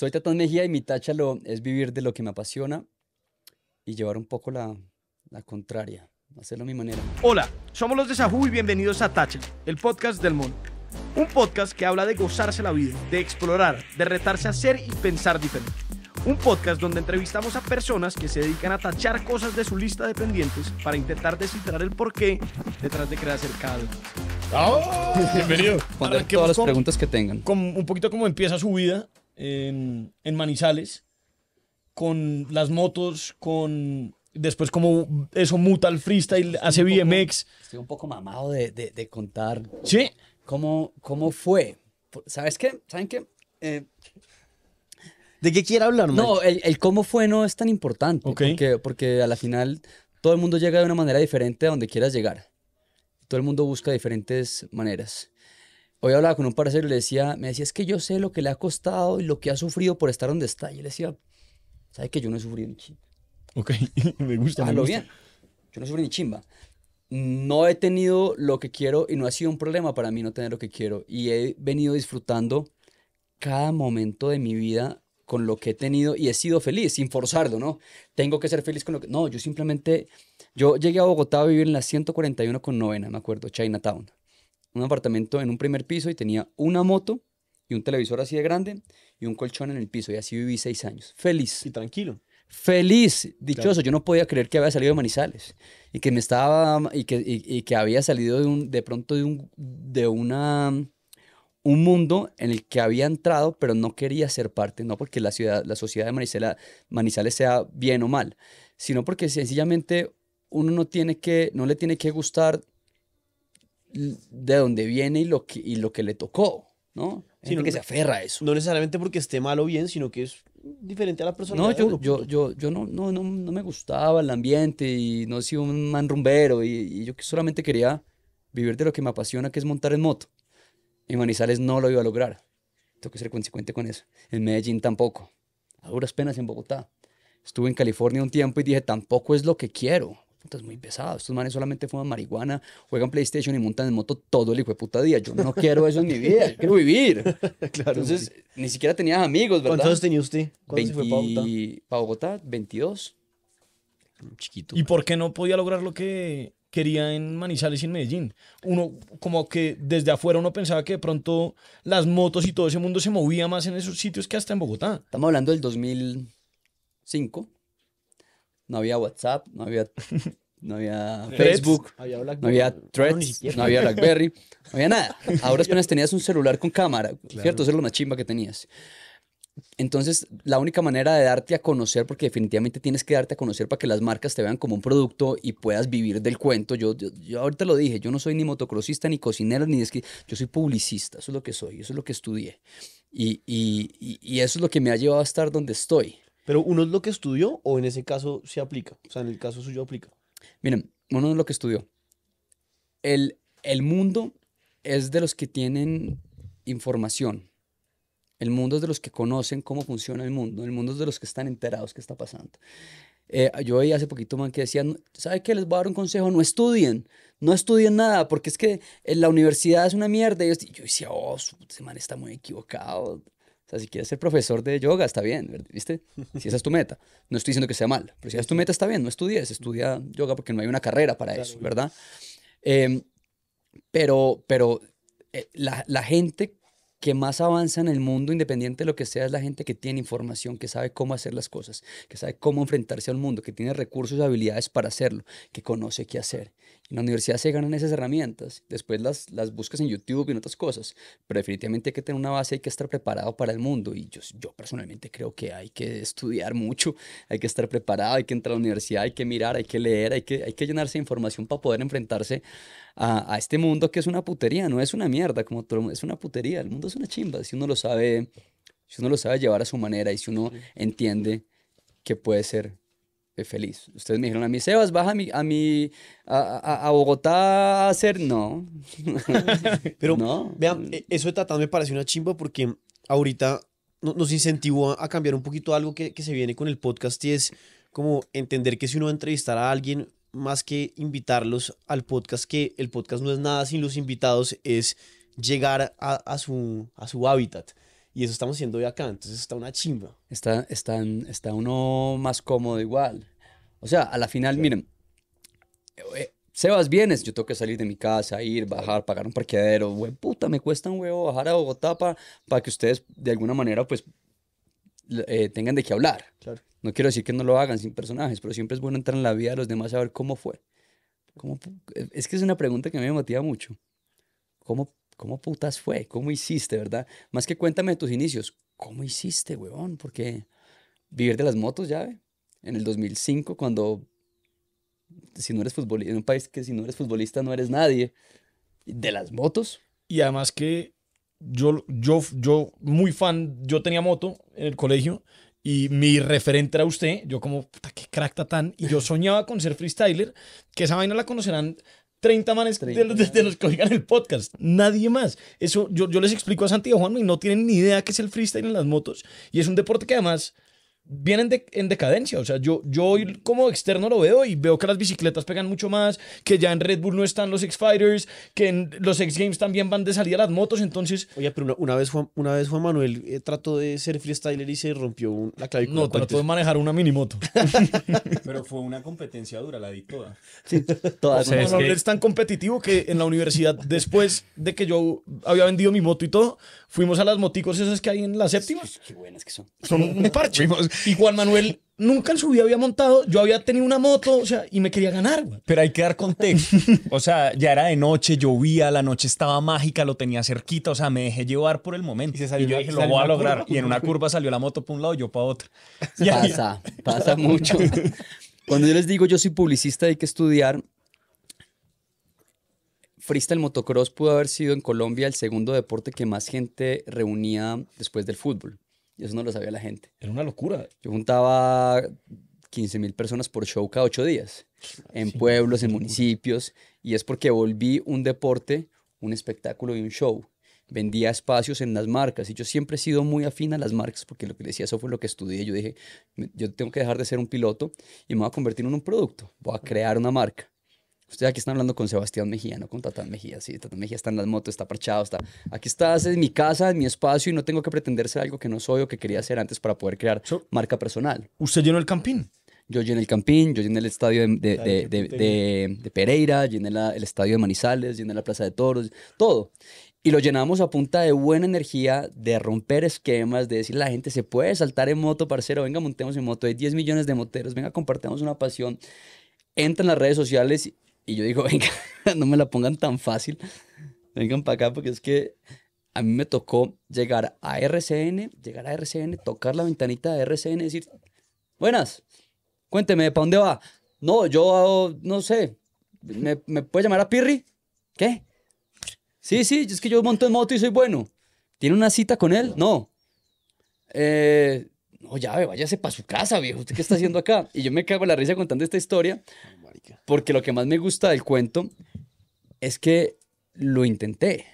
Soy Tatán Mejía y mi lo es vivir de lo que me apasiona y llevar un poco la, contraria, hacerlo a mi manera. Hola, somos los de Sahu y bienvenidos a tacha el podcast del mundo. Un podcast que habla de gozarse la vida, de explorar, de retarse a ser y pensar diferente. Un podcast donde entrevistamos a personas que se dedican a tachar cosas de su lista de pendientes para intentar descifrar el porqué detrás de crear cada ¡Ah! Bienvenido. Responder todas las preguntas que tengan. un poquito como empieza su vida en, Manizales, con las motos, con después como eso muta al freestyle, hace BMX. Estoy un poco mamado de, de, contar. ¿Sí? Cómo, ¿Cómo, fue? ¿Sabes qué? ¿Saben qué? Eh, ¿De qué quiere hablar, No, el, el, cómo fue no es tan importante. Porque, porque a la final todo el mundo llega de una manera diferente a donde quieras llegar. Todo el mundo busca diferentes maneras hoy hablaba con un parcero y le decía, me decía, es que yo sé lo que le ha costado y lo que ha sufrido por estar donde está. Y le decía, ¿sabe que yo no he sufrido ni chimba? Ok, me gusta. Hazlo bien. Yo no sufrido ni chimba. No he tenido lo que quiero y no ha sido un problema para mí no tener lo que quiero. Y he venido disfrutando cada momento de mi vida con lo que he tenido y he sido feliz, sin forzarlo, ¿no? Tengo que ser feliz con lo que... No, yo simplemente... Yo llegué a Bogotá a vivir en la 141 con novena, me acuerdo, Chinatown un apartamento en un primer piso y tenía una moto y un televisor así de grande y un colchón en el piso. Y así viví seis años. Feliz. Y tranquilo. Feliz, dichoso. Yo no podía creer que había salido de Manizales y que me estaba y que, que había salido de, un, de pronto de, un, de una un mundo en el que había entrado, pero no quería ser parte, no porque la ciudad, la sociedad de Manizales, Manizales sea bien o mal, sino porque sencillamente uno no tiene que, no le tiene que gustar de dónde viene y lo que, y lo que le tocó, ¿no? Sino que se aferra a eso. No necesariamente porque esté mal o bien, sino que es diferente a la persona. No, yo, yo, yo, yo no, no, no, me gustaba el ambiente y no he sido un man rumbero y, y, yo solamente quería vivir de lo que me apasiona, que es montar en moto. En Manizales no lo iba a lograr. Tengo que ser consecuente con eso. En Medellín tampoco. A duras penas en Bogotá. Estuve en California un tiempo y dije, tampoco es lo que quiero. Entonces, muy pesado. Estos manes solamente fuman marihuana, juegan PlayStation y montan en moto todo el hijo de puta día. Yo no quiero eso en mi vida, quiero vivir. Entonces, ni siquiera tenía amigos, ¿verdad? ¿Cuántos tenía usted? ¿Cuántos fue para Bogotá? Para Bogotá, 22. Chiquito. ¿Y pues. por qué no podía lograr lo que quería en Manizales y en Medellín? Uno, como que desde afuera uno pensaba que de pronto las motos y todo ese mundo se movía más en esos sitios que hasta en Bogotá. Estamos hablando del 2005 no había WhatsApp, no había, no había Facebook, no había ah, Threads, no, había BlackBerry, no había nada. Ahora apenas tenías un celular con cámara, ¿cierto? Eso era lo más chimba que tenías. Entonces, la única manera de darte a conocer, porque definitivamente tienes que darte a conocer para que las marcas te vean como un producto y puedas vivir del cuento. Yo, yo, ahorita lo dije, yo no soy ni motocrossista, ni cocinero, ni es que yo soy publicista, eso es lo que soy, eso es lo que estudié. y, y, y eso es lo que me ha llevado a estar donde estoy. Pero uno es lo que estudió o en ese caso se aplica. O sea, en el caso suyo aplica. Miren, uno es lo que estudió. El, el mundo es de los que tienen información. El mundo es de los que conocen cómo funciona el mundo. El mundo es de los que están enterados qué está pasando. Eh, yo oí hace poquito man que decían, ¿sabe qué? Les voy a dar un consejo, no estudien, no estudien nada, porque es que eh, la universidad es una mierda. Y yo, yo decía, oh, ese man está muy equivocado. O sea, si quieres ser profesor de yoga, está bien, ¿viste? Si esa es tu meta. No estoy diciendo que sea mal, pero si esa es tu meta, está bien, no estudies, estudia yoga porque no hay una carrera para eso, ¿verdad? Em, pero pero eh, la, la gente que más avanza en el mundo, independiente de lo que sea, es la gente que tiene información, que sabe cómo hacer las cosas, que sabe cómo enfrentarse al mundo, que tiene recursos y habilidades para hacerlo, que conoce qué hacer. En la universidad se ganan esas herramientas, después las, las buscas en YouTube y en otras cosas, pero definitivamente hay que tener una base, hay que estar preparado para el mundo y yo, yo personalmente creo que hay que estudiar mucho, hay que estar preparado, hay que entrar a la universidad, hay que mirar, hay que leer, hay que, hay que llenarse de información para poder enfrentarse a, a, este mundo que es una putería, no es una mierda, como todo, es una putería, el mundo es una chimba, si uno lo sabe, si uno lo sabe llevar a su manera y si uno entiende que puede ser eh, feliz. Ustedes me dijeron a mí, Sebas, baja a mi, a, a, a, Bogotá a hacer. No. Pero, vean, e, eso de Tatán me parece una chimba porque ahorita nos incentivó a cambiar un poquito algo que, que se viene con el podcast y es como entender que si uno va a entrevistar a alguien, más que invitarlos al podcast, que el podcast no es nada sin los invitados, es llegar a, su, a su hábitat. Y eso estamos haciendo hoy acá, entonces está una chimba. Está, está, está uno más cómodo igual. O sea, a la final, miren, miren, eh, Sebas vienes, yo tengo que salir de mi casa, ir, bajar, pagar un parqueadero. Güey, puta, me cuesta un huevo bajar a Bogotá para que ustedes de alguna manera pues eh, tengan de qué hablar. No quiero decir que no lo hagan sin personajes, pero siempre es bueno entrar en la vida de los demás a ver cómo fue. ¿Cómo, es que es una pregunta que a mí me motiva mucho. ¿Cómo, ¿Cómo putas fue? ¿Cómo hiciste, verdad? Más que cuéntame tus inicios. ¿Cómo hiciste, weón? Porque vivir de las motos, ya, en el 2005, cuando si no eres futbolista, en un país que si no eres futbolista no eres nadie, de las motos. Y además que yo, yo, yo muy fan, yo tenía moto en el colegio y mi referente era usted, yo como, puta, qué crack tatán, y yo soñaba con ser freestyler, que esa vaina la conocerán 30 manes De, los, que oigan el podcast, nadie más. Eso yo, yo les explico a Santiago Juan y no tienen ni idea qué es el freestyle en las motos y es un deporte que además vienen en decadencia. O sea, yo, yo como externo lo veo y veo que las bicicletas pegan mucho más, que ya en Red Bull no están los X-Fighters, que en los X-Games también van de salida las motos, entonces... Oye, pero una, vez, Juan, una vez Juan Manuel eh, trató de ser freestyler y se rompió la clavícula. No, trató de manejar una mini moto pero fue una competencia dura, la di toda. Sí, es, tan competitivo que en la universidad, después de que yo había vendido mi moto y todo, fuimos a las moticos esas que hay en la séptima. Qué buenas que son. Son un parche. Y Juan Manuel nunca en su vida había montado, yo había tenido una moto, o sea, y me quería ganar. Pero hay que dar contexto. O sea, ya era de noche, llovía, la noche estaba mágica, lo tenía cerquita, o sea, me dejé llevar por el momento. Y, salió, dije, lo voy a lograr. Y en una curva salió la moto para un lado, yo para otro. pasa, pasa mucho. Cuando yo les digo, yo soy publicista, hay que estudiar. Freestyle motocross pudo haber sido en Colombia el segundo deporte que más gente reunía después del fútbol eso no lo sabía la gente. Era una locura. Yo juntaba 15 mil personas por show cada ocho días, en pueblos, en municipios, y es porque volví un deporte, un espectáculo y un show. Vendía espacios en las marcas y yo siempre he sido muy afín a las marcas porque lo que decía eso fue lo que estudié. Yo dije, yo tengo que dejar de ser un piloto y me voy a convertir en un producto, voy a crear una marca. Ustedes aquí están hablando con Sebastián Mejía, no con Tatán Mejía. Sí, Tatán Mejía está en las motos, está parchado, está. Aquí estás en mi casa, en mi espacio y no tengo que pretender ser algo que no soy o que quería ser antes para poder crear marca personal. ¿Usted llenó el campín? Yo llené el campín, yo llené el estadio de, Pereira, llené el estadio de Manizales, llené la Plaza de Toros, todo. Y lo llenamos a punta de buena energía, de romper esquemas, de decir la gente se puede saltar en moto, parcero, venga, montemos en moto, hay 10 millones de moteros, venga, compartamos una pasión. Entra en las redes sociales y yo digo, venga, no me la pongan tan fácil. Vengan para acá porque es que a mí me tocó llegar a RCN, llegar a RCN, tocar la ventanita de RCN y decir, buenas, cuénteme, ¿para dónde va? No, yo no sé, ¿me, me puede llamar a Pirri? ¿Qué? Sí, sí, es que yo monto en moto y soy bueno. ¿Tiene una cita con él? No. Eh, no, ya, váyase para su casa, viejo, ¿usted qué está haciendo acá? Y yo me cago en la risa contando esta historia, porque lo que más me gusta del cuento es que lo intenté.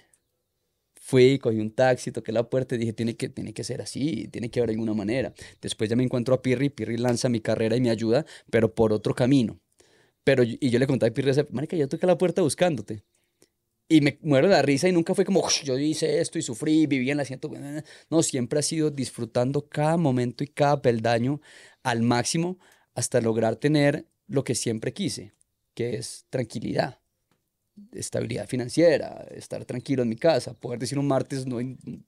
Fui, cogí un taxi, toqué la puerta y dije, tiene que, tiene que ser así, tiene que haber alguna manera. Después ya me encuentro a Pirri, Pirri lanza mi carrera y me ayuda, pero por otro camino. Pero, y yo le contaba a Pirri, marica, yo toqué la puerta buscándote y me muero de la risa y nunca fue como, yo hice esto y sufrí, viví en la asiento. No, siempre ha sido disfrutando cada momento y cada peldaño al máximo hasta lograr tener lo que siempre quise, que es tranquilidad, estabilidad financiera, estar tranquilo en mi casa, poder decir un martes no,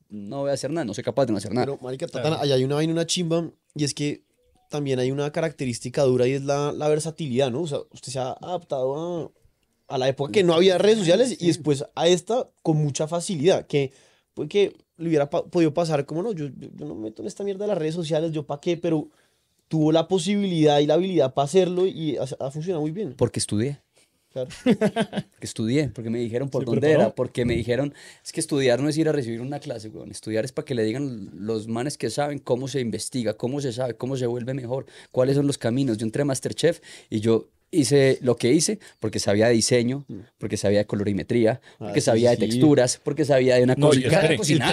no voy a hacer nada, no soy capaz de no hacer nada. Pero, marica, tatana, ahí hay una vaina, una chimba, y es que también hay una característica dura y es la, la versatilidad, ¿no? O sea, usted se ha adaptado a a la época que no había redes sociales y después a esta con mucha facilidad, que porque le hubiera podido pasar como no, yo, yo, no me meto en esta mierda de las redes sociales, yo para qué, pero tuvo la posibilidad y la habilidad para hacerlo y ha, funcionado muy bien. Porque estudié. Claro. estudié, porque me dijeron por dónde era, porque me dijeron, es que estudiar no es ir a recibir una clase, weón. estudiar es para que le digan los manes que saben cómo se investiga, cómo se sabe, cómo se vuelve mejor, cuáles son los caminos. Yo entré a Masterchef y yo hice lo que hice porque sabía de diseño, mm. porque sabía de colorimetría, porque ah, sabía de texturas, porque sabía de una cosa.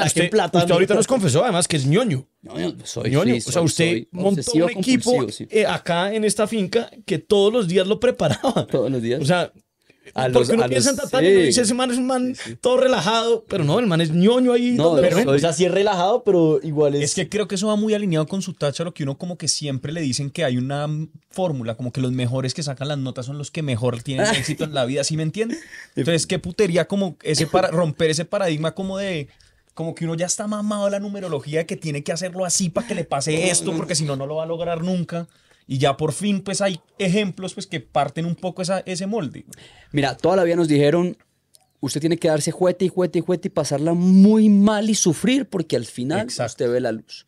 usted, plata, usted ahorita nos confesó además que es ñoño. Pues ñoño. o sea, usted montó un equipo eh, acá en esta finca que todos los días lo preparaba. Todos los días. O sea, porque uno piensa en y dice, ese man es un man todo relajado, pero no, el man es ñoño ahí. No, o es relajado, pero igual es... Es que creo que eso va muy alineado con su tacha, lo que uno como que siempre le dicen que hay una fórmula, como que los mejores que sacan las notas son los que mejor tienen éxito en la vida, ¿sí me entiendes? Entonces, qué putería como ese para romper ese paradigma como de como que uno ya está mamado de la numerología que tiene que hacerlo así para que le pase esto, porque si no, no lo va a lograr nunca. Y ya por fin, pues hay ejemplos pues, que parten un poco esa, ese molde. Mira, toda la vida nos dijeron, usted tiene que darse juete y juete y juete y pasarla muy mal y sufrir porque al final usted ve la luz.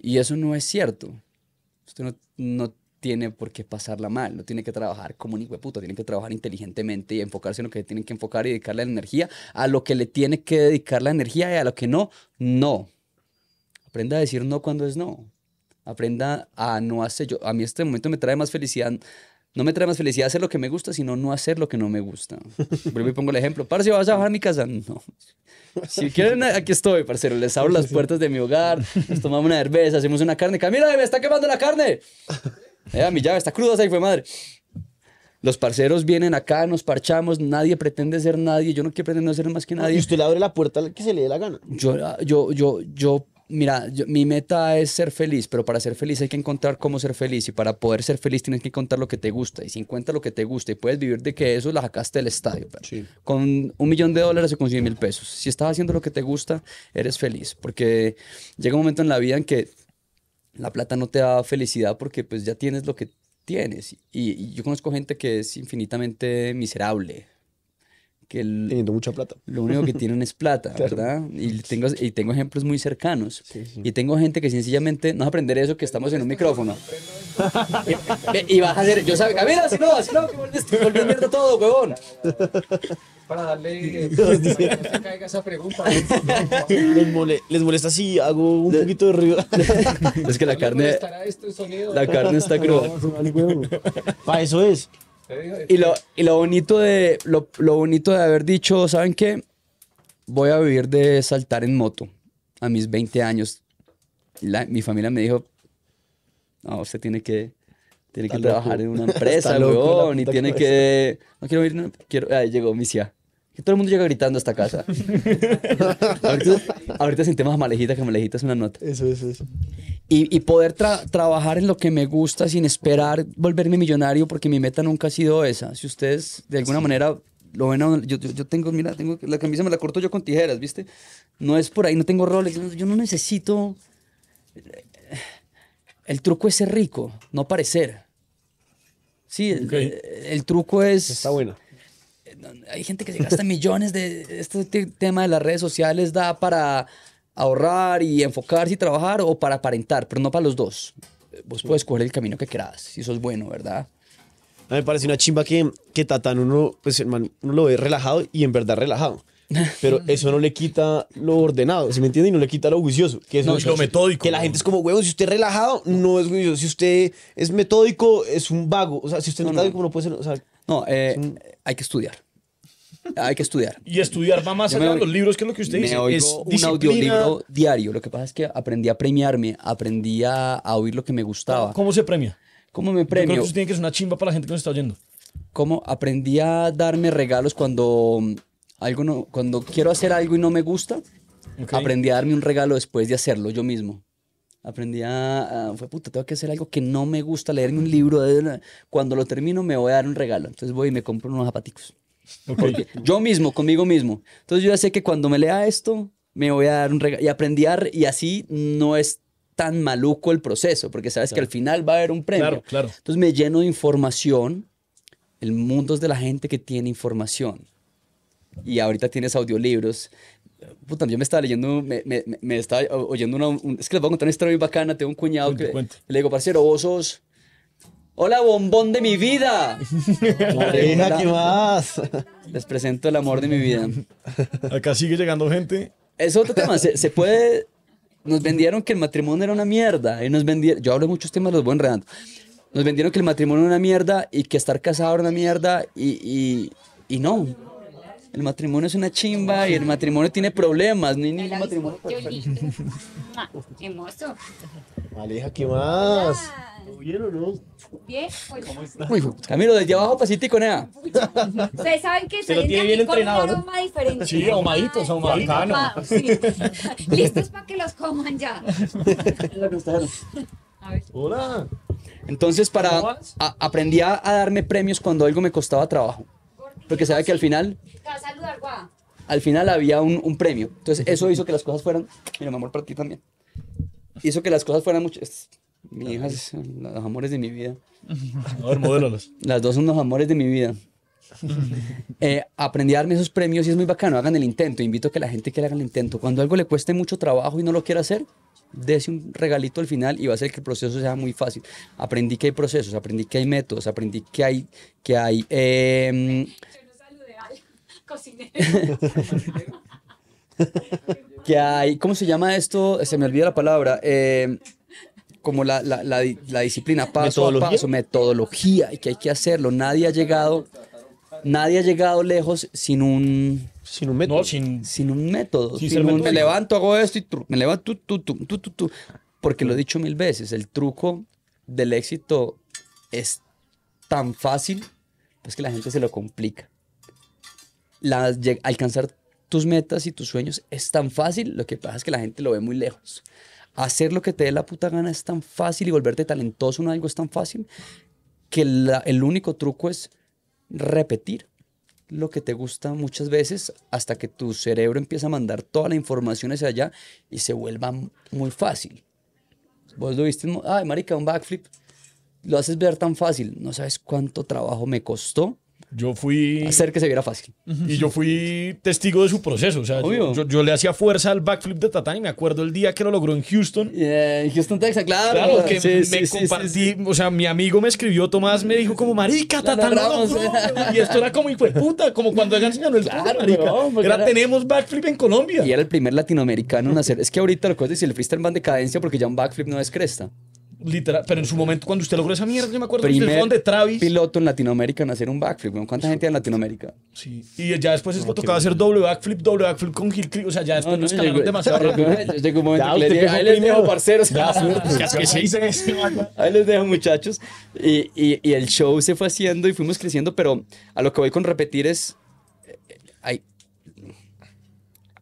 Y eso no es cierto. Usted no, tiene por qué pasarla mal, no tiene que trabajar como un hijo puta, tiene que trabajar inteligentemente y enfocarse en lo que tiene que enfocar y dedicarle la energía a lo que le tiene que dedicar la energía y a lo que no, no. Aprenda a decir no cuando es no. Aprenda a no hacer. Yo, a mí este momento me trae más felicidad. No me trae más felicidad hacer lo que me gusta, sino no hacer lo que no me gusta. pero me pongo el ejemplo. Parce, ¿vas a bajar mi casa? No. Si quieren, aquí estoy, parcero. Les abro las puertas de mi hogar, nos tomamos una cerveza, hacemos una carne. ¡Camila, me está quemando la carne! Eh, mi llave está cruda, ahí fue madre. Los parceros vienen acá, nos parchamos, nadie pretende ser nadie, yo no quiero pretender ser más que ah, nadie. Y usted le abre la puerta al que se le dé la gana. Yo, ah, yo, yo, yo mira, mi meta es ser feliz, pero para ser feliz hay que encontrar cómo ser feliz y para poder ser feliz tienes que encontrar lo que te gusta y si encuentras lo que te gusta y puedes vivir de que eso la sacaste del estadio. Con un millón de dólares o con mil pesos. Si estás haciendo lo que te gusta, eres feliz porque llega un momento en la vida en que la plata no te da felicidad porque pues ya tienes lo que tienes y yo conozco gente que es infinitamente miserable teniendo mucha plata. Lo único que tienen es plata, ¿verdad? Y tengo, y tengo ejemplos muy cercanos. Y tengo gente que sencillamente no va a aprender eso que estamos en un micrófono. y, vas a hacer, yo sabía, mira, si no, así no, que vuelves, este, mierda todo, huevón. Para darle, eh, no se caiga esa pregunta. les, molesta si hago un poquito de ruido. es que la carne, la carne está cruda. Para eso es. Y lo, este- y lo bonito de lo, bonito de haber dicho, ¿saben qué? Voy a vivir de saltar en moto a mis 20 años. mi familia me dijo, no, usted tiene que, que trabajar en una empresa, weón, y tiene que... No quiero ir, quiero... Ahí llegó Micia que todo el mundo llega gritando a esta casa. ahorita, ahorita sentí más malejita que malejita es una nota. Eso, eso, eso. Y, poder trabajar en lo que me gusta sin esperar volverme millonario, porque mi meta nunca ha sido esa. Si ustedes de alguna manera lo ven, a, yo, yo, tengo, mira, tengo la camisa me la corto yo con tijeras, ¿viste? No es por ahí, no tengo roles. yo no necesito. Eh, el truco es ser rico, no parecer. Sí, el, el, truco es. Está bueno hay gente que se gasta millones de este tema de las redes sociales da para ahorrar y enfocarse y trabajar o para aparentar, pero no para los dos. Vos puedes coger el camino que querás, si eso es bueno, ¿verdad? A mí me parece una chimba que, que Tatán uno, pues, hermano uno lo ve relajado y en verdad relajado. Pero eso no le quita lo ordenado, ¿se me entiende? Y no le quita lo juicioso. Que no, es lo metódico. Que la gente es como, huevo, si usted es relajado, no es juicioso. Si usted es metódico, es un vago. O sea, si usted es metódico, no. puede ser. no, eh, hay que estudiar. Hay que estudiar. Y estudiar va más allá de los libros, que es lo que usted dice. es un audiolibro diario. Lo que pasa es que aprendí a premiarme, aprendí a, oír lo que me gustaba. ¿Cómo se premia? ¿Cómo me premio? Yo creo que eso tiene que ser una chimba para la gente que nos está oyendo. ¿Cómo aprendí a darme regalos cuando, algo no, cuando quiero hacer algo y no me gusta? Aprendí a darme un regalo después de hacerlo yo mismo. Aprendí a, a, fue puta, tengo que hacer algo que no me gusta, leerme un libro. Cuando lo termino me voy a dar un regalo. Entonces voy y me compro unos zapaticos. Yo mismo, conmigo mismo. Entonces yo ya sé que cuando me lea esto, me voy a dar un regalo y aprendí y así no es tan maluco el proceso, porque sabes que al final va a haber un premio. Claro, Entonces me lleno de información. El mundo es de la gente que tiene información. Y ahorita tienes audiolibros. yo me estaba leyendo, me, me, estaba oyendo una... es que les voy a contar una historia muy bacana. Tengo un cuñado que le digo, parcero, vos Hola, bombón de mi vida. ¿qué más? Les presento el amor de mi vida. Acá sigue llegando gente. Es otro tema. Se, puede. Nos vendieron que el matrimonio era una mierda. Y nos vendieron. Yo hablo muchos temas, los voy enredando. Nos vendieron que el matrimonio era una mierda y que estar casado era una mierda. Y, y, y no el matrimonio es una chimba y el matrimonio tiene problemas, ni el matrimonio Qué Hermoso. Ah, Aleja, ¿qué más? ¿Bien o no? Bien, pues. ¿cómo está? Camilo, desde abajo pasito y conea. Ustedes saben que soy bien con un aroma diferente. Sí, ahumaditos, ahumaditos. Listos para que los coman ya. Hola. Entonces, para, aprendí a darme premios cuando algo me costaba trabajo porque sabe que al final... Al final había un, premio. Entonces eso hizo que las cosas fueran... Mira, mi amor, para ti también. Hizo que las cosas fueran muchas Mi hija es los amores de mi vida. A ver, modélalos. Las dos son los amores de mi vida. Eh, aprendí a darme esos premios y es muy bacano. Hagan el intento. Invito a que la gente que le haga el intento. Cuando algo le cueste mucho trabajo y no lo quiera hacer, dése un regalito al final y va a hacer que el proceso sea muy fácil. Aprendí que hay procesos, aprendí que hay métodos, aprendí que hay, que hay eh, Cocinero. que hay, ¿cómo se llama esto? Se me olvida la palabra. Eh, como la, disciplina, paso a paso, metodología, y que hay que hacerlo. Nadie ha llegado, nadie ha llegado lejos sin un... Sin un método. sin, un método. me levanto, hago esto y me levanto, Porque lo he dicho mil veces, el truco del éxito es tan fácil, pues que la gente se lo complica alcanzar tus metas y tus sueños es tan fácil, lo que pasa es que la gente lo ve muy lejos. Hacer lo que te dé la puta gana es tan fácil y volverte talentoso en algo es tan fácil que el único truco es repetir lo que te gusta muchas veces hasta que tu cerebro empieza a mandar toda la información hacia allá y se vuelva muy fácil. Vos lo viste, ay, marica, un backflip. Lo haces ver tan fácil. No sabes cuánto trabajo me costó yo fui. Hacer que se viera fácil. Y yo fui testigo de su proceso. O sea, yo, le hacía fuerza al backflip de Tatán y me acuerdo el día que lo logró en Houston. Yeah, en Houston, Texas, claro. Claro, que me compartí. o sea, mi amigo me escribió, Tomás, me dijo como, Marica, Tatán Y esto era como, hijo de puta, como cuando ella enseñó el claro, era, tenemos backflip en Colombia. Y era el primer latinoamericano en hacer. Es que ahorita lo que es decir, el freestyle va en decadencia porque ya un backflip no es cresta. Literal, pero en su momento, cuando usted logró esa mierda, yo me acuerdo Primer de Travis. piloto en Latinoamérica en hacer un backflip, ¿Cuánta gente en Latinoamérica? Sí, y ya después no, tocaba hacer doble backflip, doble backflip con Gil Click. o sea, ya después no, nos no, demasiado rápido. Llegó un momento ahí les dejo, parceros. Ahí les dejo, muchachos. Y, y, el show se fue haciendo y fuimos creciendo, pero a lo que voy con repetir es, eh, hay,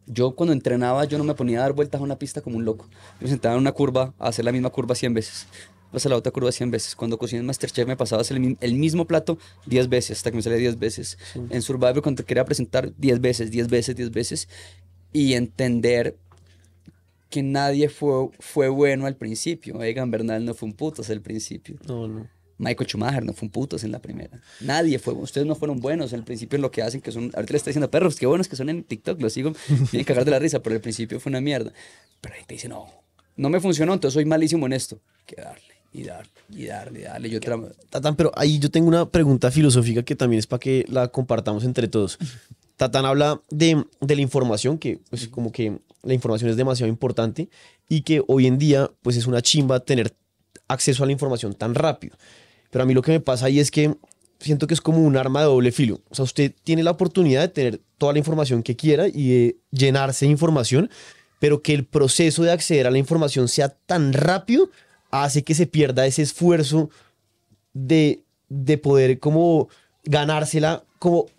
yo cuando entrenaba, yo no me ponía a dar vueltas a una pista como un loco. me sentaba en una curva a hacer la misma curva 100 veces. pasa pues la otra curva 100 veces. Cuando cociné en Masterchef me pasaba a el, mismo plato 10 veces, hasta que me salía 10 veces. En Survivor cuando quería presentar 10 veces, 10 veces, 10 veces. Y entender que nadie fue, fue bueno al principio. Egan Bernal no fue un puto el principio. No, no. Michael Schumacher no fue un puto en la primera. Nadie fue, ustedes no fueron buenos. Al principio en lo que hacen que son, ahorita le está diciendo perros, qué buenos que son en TikTok, lo sigo, tienen cagar de la risa, pero al principio fue una mierda. Pero ahí te dicen, no, no me funcionó, entonces soy malísimo en esto. Que darle, y darle, y darle, y darle. Yo Tatán, pero ahí yo tengo una pregunta filosófica que también es para que la compartamos entre todos. Tatán habla de, la información, que es pues, como que la información es demasiado importante y que hoy en día pues es una chimba tener acceso a la información tan rápido. Pero a mí lo que me pasa ahí es que siento que es como un arma de doble filo. O sea, usted tiene la oportunidad de tener toda la información que quiera y llenarse de información, pero que el proceso de acceder a la información sea tan rápido hace que se pierda ese esfuerzo de, de poder como ganársela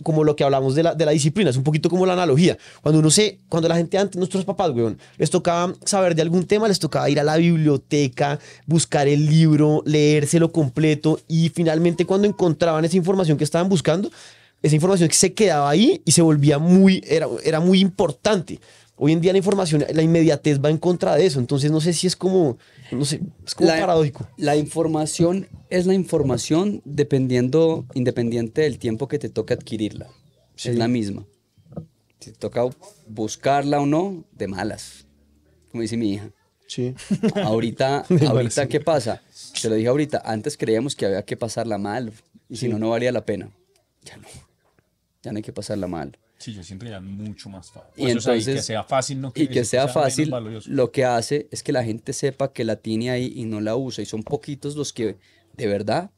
como, lo que hablamos de la, disciplina, es un poquito como la analogía. Cuando uno se, cuando la gente antes, nuestros papás, weón, les tocaba saber de algún tema, les tocaba ir a la biblioteca, buscar el libro, leérselo completo y finalmente cuando encontraban esa información que estaban buscando, esa información se quedaba ahí y se volvía muy, era, era muy importante. Hoy en día la información, la inmediatez va en contra de eso, entonces no sé si es como, no sé, es como paradójico. La información es la información dependiendo, independiente del tiempo que te toca adquirirla. Es la misma. Si te toca buscarla o no, de malas, como dice mi hija. Sí. Ahorita, ahorita ¿qué pasa? Te lo dije ahorita, antes creíamos que había que pasarla mal, y si no, no valía la pena. Ya no, ya no hay que pasarla mal Sí, yo siento ya mucho más fácil. Y, pues, entonces, sea, que sea fácil, Y que sea, fácil, lo que hace es que la gente sepa que la tiene ahí y no la usa. Y son poquitos los que de verdad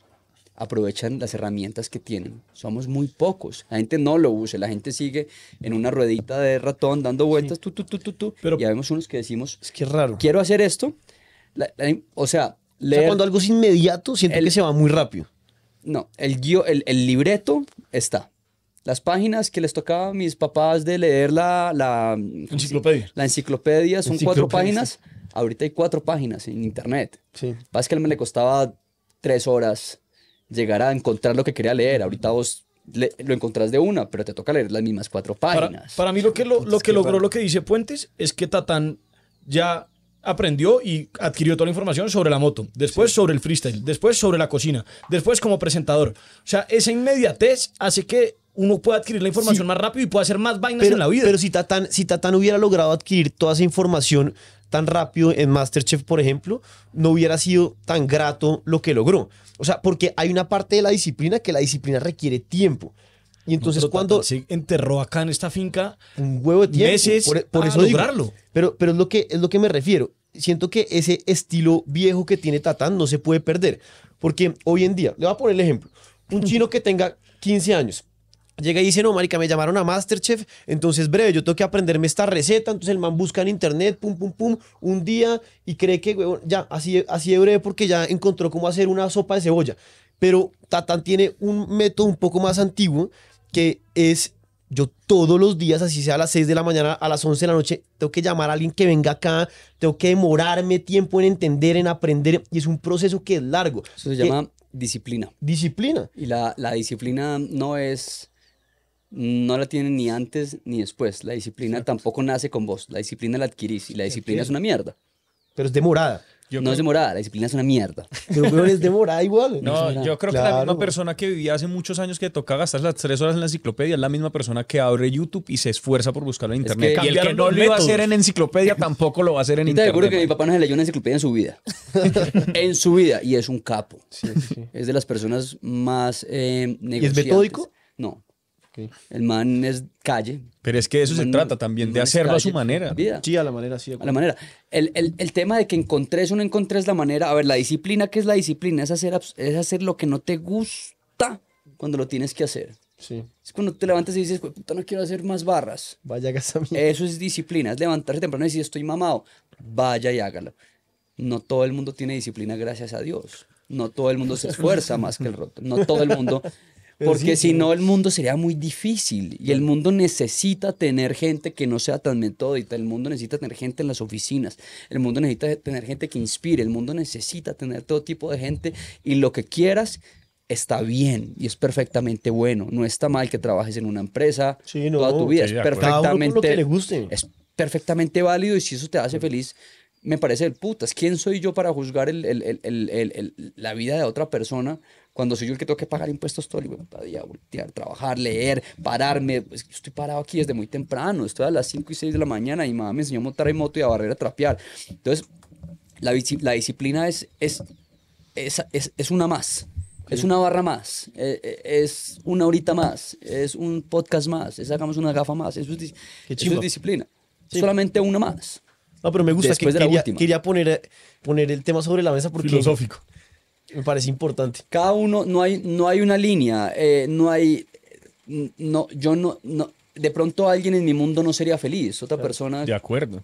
aprovechan las herramientas que tienen. Somos muy pocos. La gente no lo usa. La gente sigue en una ruedita de ratón dando vueltas, tú, Pero, ya vemos unos que decimos, es que es raro. Quiero hacer esto. o sea, leer, cuando algo es inmediato, siento que se va muy rápido. No, el, el, el libreto está las páginas que les tocaba a mis papás de leer la, enciclopedia. La enciclopedia son cuatro páginas. Ahorita hay cuatro páginas en internet. Sí. Pasa le costaba tres horas llegar a encontrar lo que quería leer. Ahorita vos lo encontrás de una, pero te toca leer las mismas cuatro páginas. Para, mí lo que, lo, que logró lo que dice Puentes es que Tatán ya aprendió y adquirió toda la información sobre la moto, después sobre el freestyle, después sobre la cocina, después como presentador. O sea, esa inmediatez hace que uno puede adquirir la información más rápido y puede hacer más vainas en la vida. Pero si Tatán, si Tatán hubiera logrado adquirir toda esa información tan rápido en Masterchef, por ejemplo, no hubiera sido tan grato lo que logró. O sea, porque hay una parte de la disciplina que la disciplina requiere tiempo. Y entonces cuando... Se enterró acá en esta finca un huevo de tiempo, meses por, e- por eso lograrlo. pero, pero es, lo que, es lo que me refiero. Siento que ese estilo viejo que tiene Tatán no se puede perder. Porque hoy en día, le voy a poner el ejemplo. Un chino que tenga 15 años Llega y dice, no, marica, me llamaron a Masterchef, entonces breve, yo tengo que aprenderme esta receta, entonces el man busca en internet, pum, pum, pum, un día y cree que, weón, ya, así, así de breve porque ya encontró cómo hacer una sopa de cebolla. Pero Tatán tiene un método un poco más antiguo que es, yo todos los días, así sea a las 6 de la mañana, a las 11 de la noche, tengo que llamar a alguien que venga acá, tengo que demorarme tiempo en entender, en aprender, y es un proceso que es largo. Eso se llama... disciplina. Disciplina. Y la, la disciplina no es no la tienen ni antes ni después. La disciplina tampoco nace con vos. La disciplina la adquirís y la disciplina es una mierda. Pero es demorada. Yo no es demorada, la disciplina es una mierda. Pero es demorada igual. No, yo creo que la misma persona que vivía hace muchos años que toca gastar las tres horas en la enciclopedia es la misma persona que abre YouTube y se esfuerza por buscarlo en internet. que, y el que no lo iba a hacer en enciclopedia tampoco lo va a hacer en internet. Te aseguro que mi papá no se leyó una enciclopedia en su vida. en su vida. Y es un capo. Es de las personas más eh, ¿Y es metódico? No, el man es calle. Pero es que eso se trata también, de hacerlo a su manera. Sí, a la manera, sí. a la manera. El, tema de que encontré o no encontrés la manera, a ver, la disciplina, que es la disciplina? Es hacer, es hacer lo que no te gusta cuando lo tienes que hacer. Sí. Es cuando te levantas y dices, puta, no quiero hacer más barras. Vaya, gasta Eso es disciplina, es levantarse temprano y decir, estoy mamado. Vaya y hágalo. No todo el mundo tiene disciplina, gracias a Dios. No todo el mundo se esfuerza más que el roto. No todo el mundo porque si no, el mundo sería muy difícil y el mundo necesita tener gente que no sea tan metódica, el mundo necesita tener gente en las oficinas, el mundo necesita tener gente que inspire, el mundo necesita tener todo tipo de gente y lo que quieras está bien y es perfectamente bueno. No está mal que trabajes en una empresa toda tu vida, perfectamente... Es perfectamente válido y si eso te hace feliz, me parece el putas. ¿Quién soy yo para juzgar el, el, el, la vida de otra persona cuando soy yo el que tengo que pagar impuestos todo el día, voltear, trabajar, leer, pararme? Pues, estoy parado aquí desde muy temprano, estoy a las 5 y 6 de la mañana y mamá me enseñó a montar en moto y a barrer a trapear. Entonces, la, la disciplina es, es, es, es, es una más. Es una barra más, e, e, es una horita más, es un podcast más, es hagamos una gafa más, eso es, disciplina. Solamente una más. No, pero me gusta que quería, quería poner, poner el tema sobre la mesa porque... Filosófico. Me parece importante. Cada uno, no hay, no hay una línea, eh, no hay... No, yo no, no... De pronto alguien en mi mundo no sería feliz, otra persona... De acuerdo.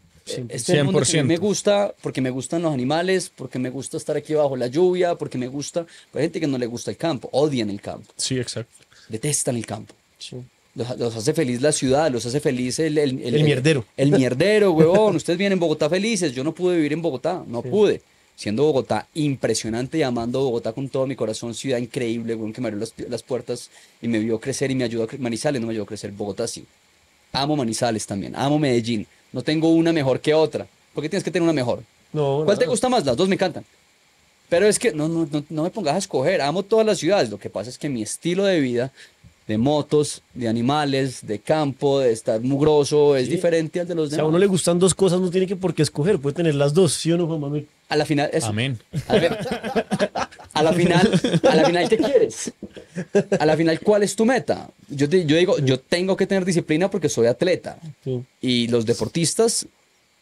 este 100%. me gusta porque me gustan los animales, porque me gusta estar aquí bajo la lluvia, porque me gusta... Hay gente que no le gusta el campo, odian el campo. Sí, exacto. Detestan el campo. Sí. Los, hace feliz la ciudad, los hace feliz el... El, el, mierdero. El, mierdero, huevón. Ustedes vienen en Bogotá felices. Yo no pude vivir en Bogotá, no pude. Siendo Bogotá impresionante y amando Bogotá con todo mi corazón, ciudad increíble, huevón, que me abrió las, puertas y me vio crecer y me ayudó a Manizales no me ayudó a crecer, Bogotá sí. Amo Manizales también, amo Medellín. No tengo una mejor que otra. ¿Por qué tienes que tener una mejor? No, ¿Cuál te gusta más? Las dos me encantan. Pero es que no, no, no, no me pongas a escoger. Amo todas las ciudades. Lo que pasa es que mi estilo de vida de motos, de animales, de campo, de estar mugroso, es diferente al de los demás. O a uno le gustan dos cosas, no tiene que por qué escoger, puede tener las dos, ¿sí o no, Juan A la final, eso. Amén. A la, final, a la final, ¿qué quieres? A la final, ¿cuál es tu meta? Yo, yo digo, yo tengo que tener disciplina porque soy atleta. Y los deportistas,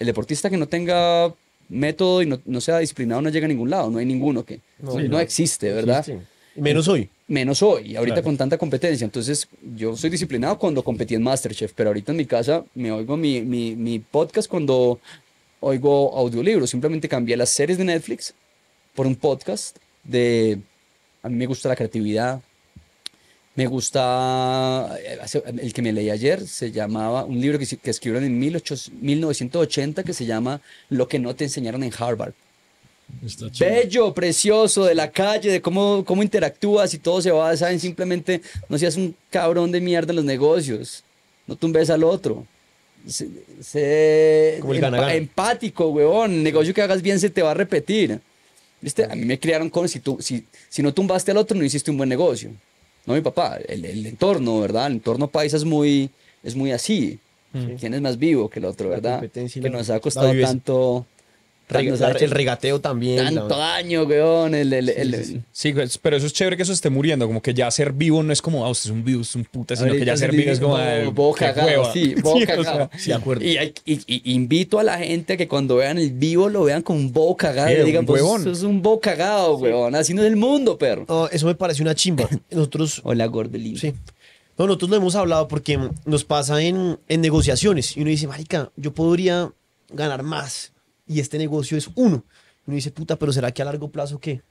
el deportista que no tenga método y no, sea disciplinado no llega a ningún lado, no hay ninguno que no, existe, ¿verdad? Menos hoy. Menos hoy, ahorita con tanta competencia. Entonces, yo soy disciplinado cuando competí en Masterchef, pero ahorita en mi casa me oigo mi, mi, podcast cuando oigo audiolibros. Simplemente cambié las series de Netflix por un podcast de... A mí me gusta la creatividad, me gusta, eh, el que me leí ayer se llamaba, un libro que, escribieron en 1980 que se llama Lo que no te enseñaron en Harvard bello, precioso, de la calle, de cómo, cómo interactúas y todo se va saben, simplemente no seas un cabrón de mierda en los negocios, no tumbes al otro. Se, empático, weón. El negocio que hagas bien se te va a repetir. ¿Viste? A mí me criaron con si, tú, si, no tumbaste al otro, no hiciste un buen negocio. No, mi papá, el, el entorno, ¿verdad? El entorno paisa es muy, es muy así. ¿Quién mm. es más vivo que el otro, verdad? Que nos ha costado tanto el regateo también. Tanto daño, weón. sí, pero eso es chévere que eso esté muriendo. Como que ya ser vivo no es como, ah, usted es un vivo, es un puta, sino que ya ser vivo es como. boca sí, Y, invito a la gente a que cuando vean el vivo lo vean con boca cagado. digan, pues, eso es un boca cagado, weón. Así no es el mundo, perro. Oh, eso me parece una chimba. Nosotros. Hola, Gordelín. Sí. No, nosotros lo hemos hablado porque nos pasa en, en negociaciones y uno dice, marica, yo podría ganar más y este negocio es uno. Uno dice, puta, pero ¿será que a largo plazo qué?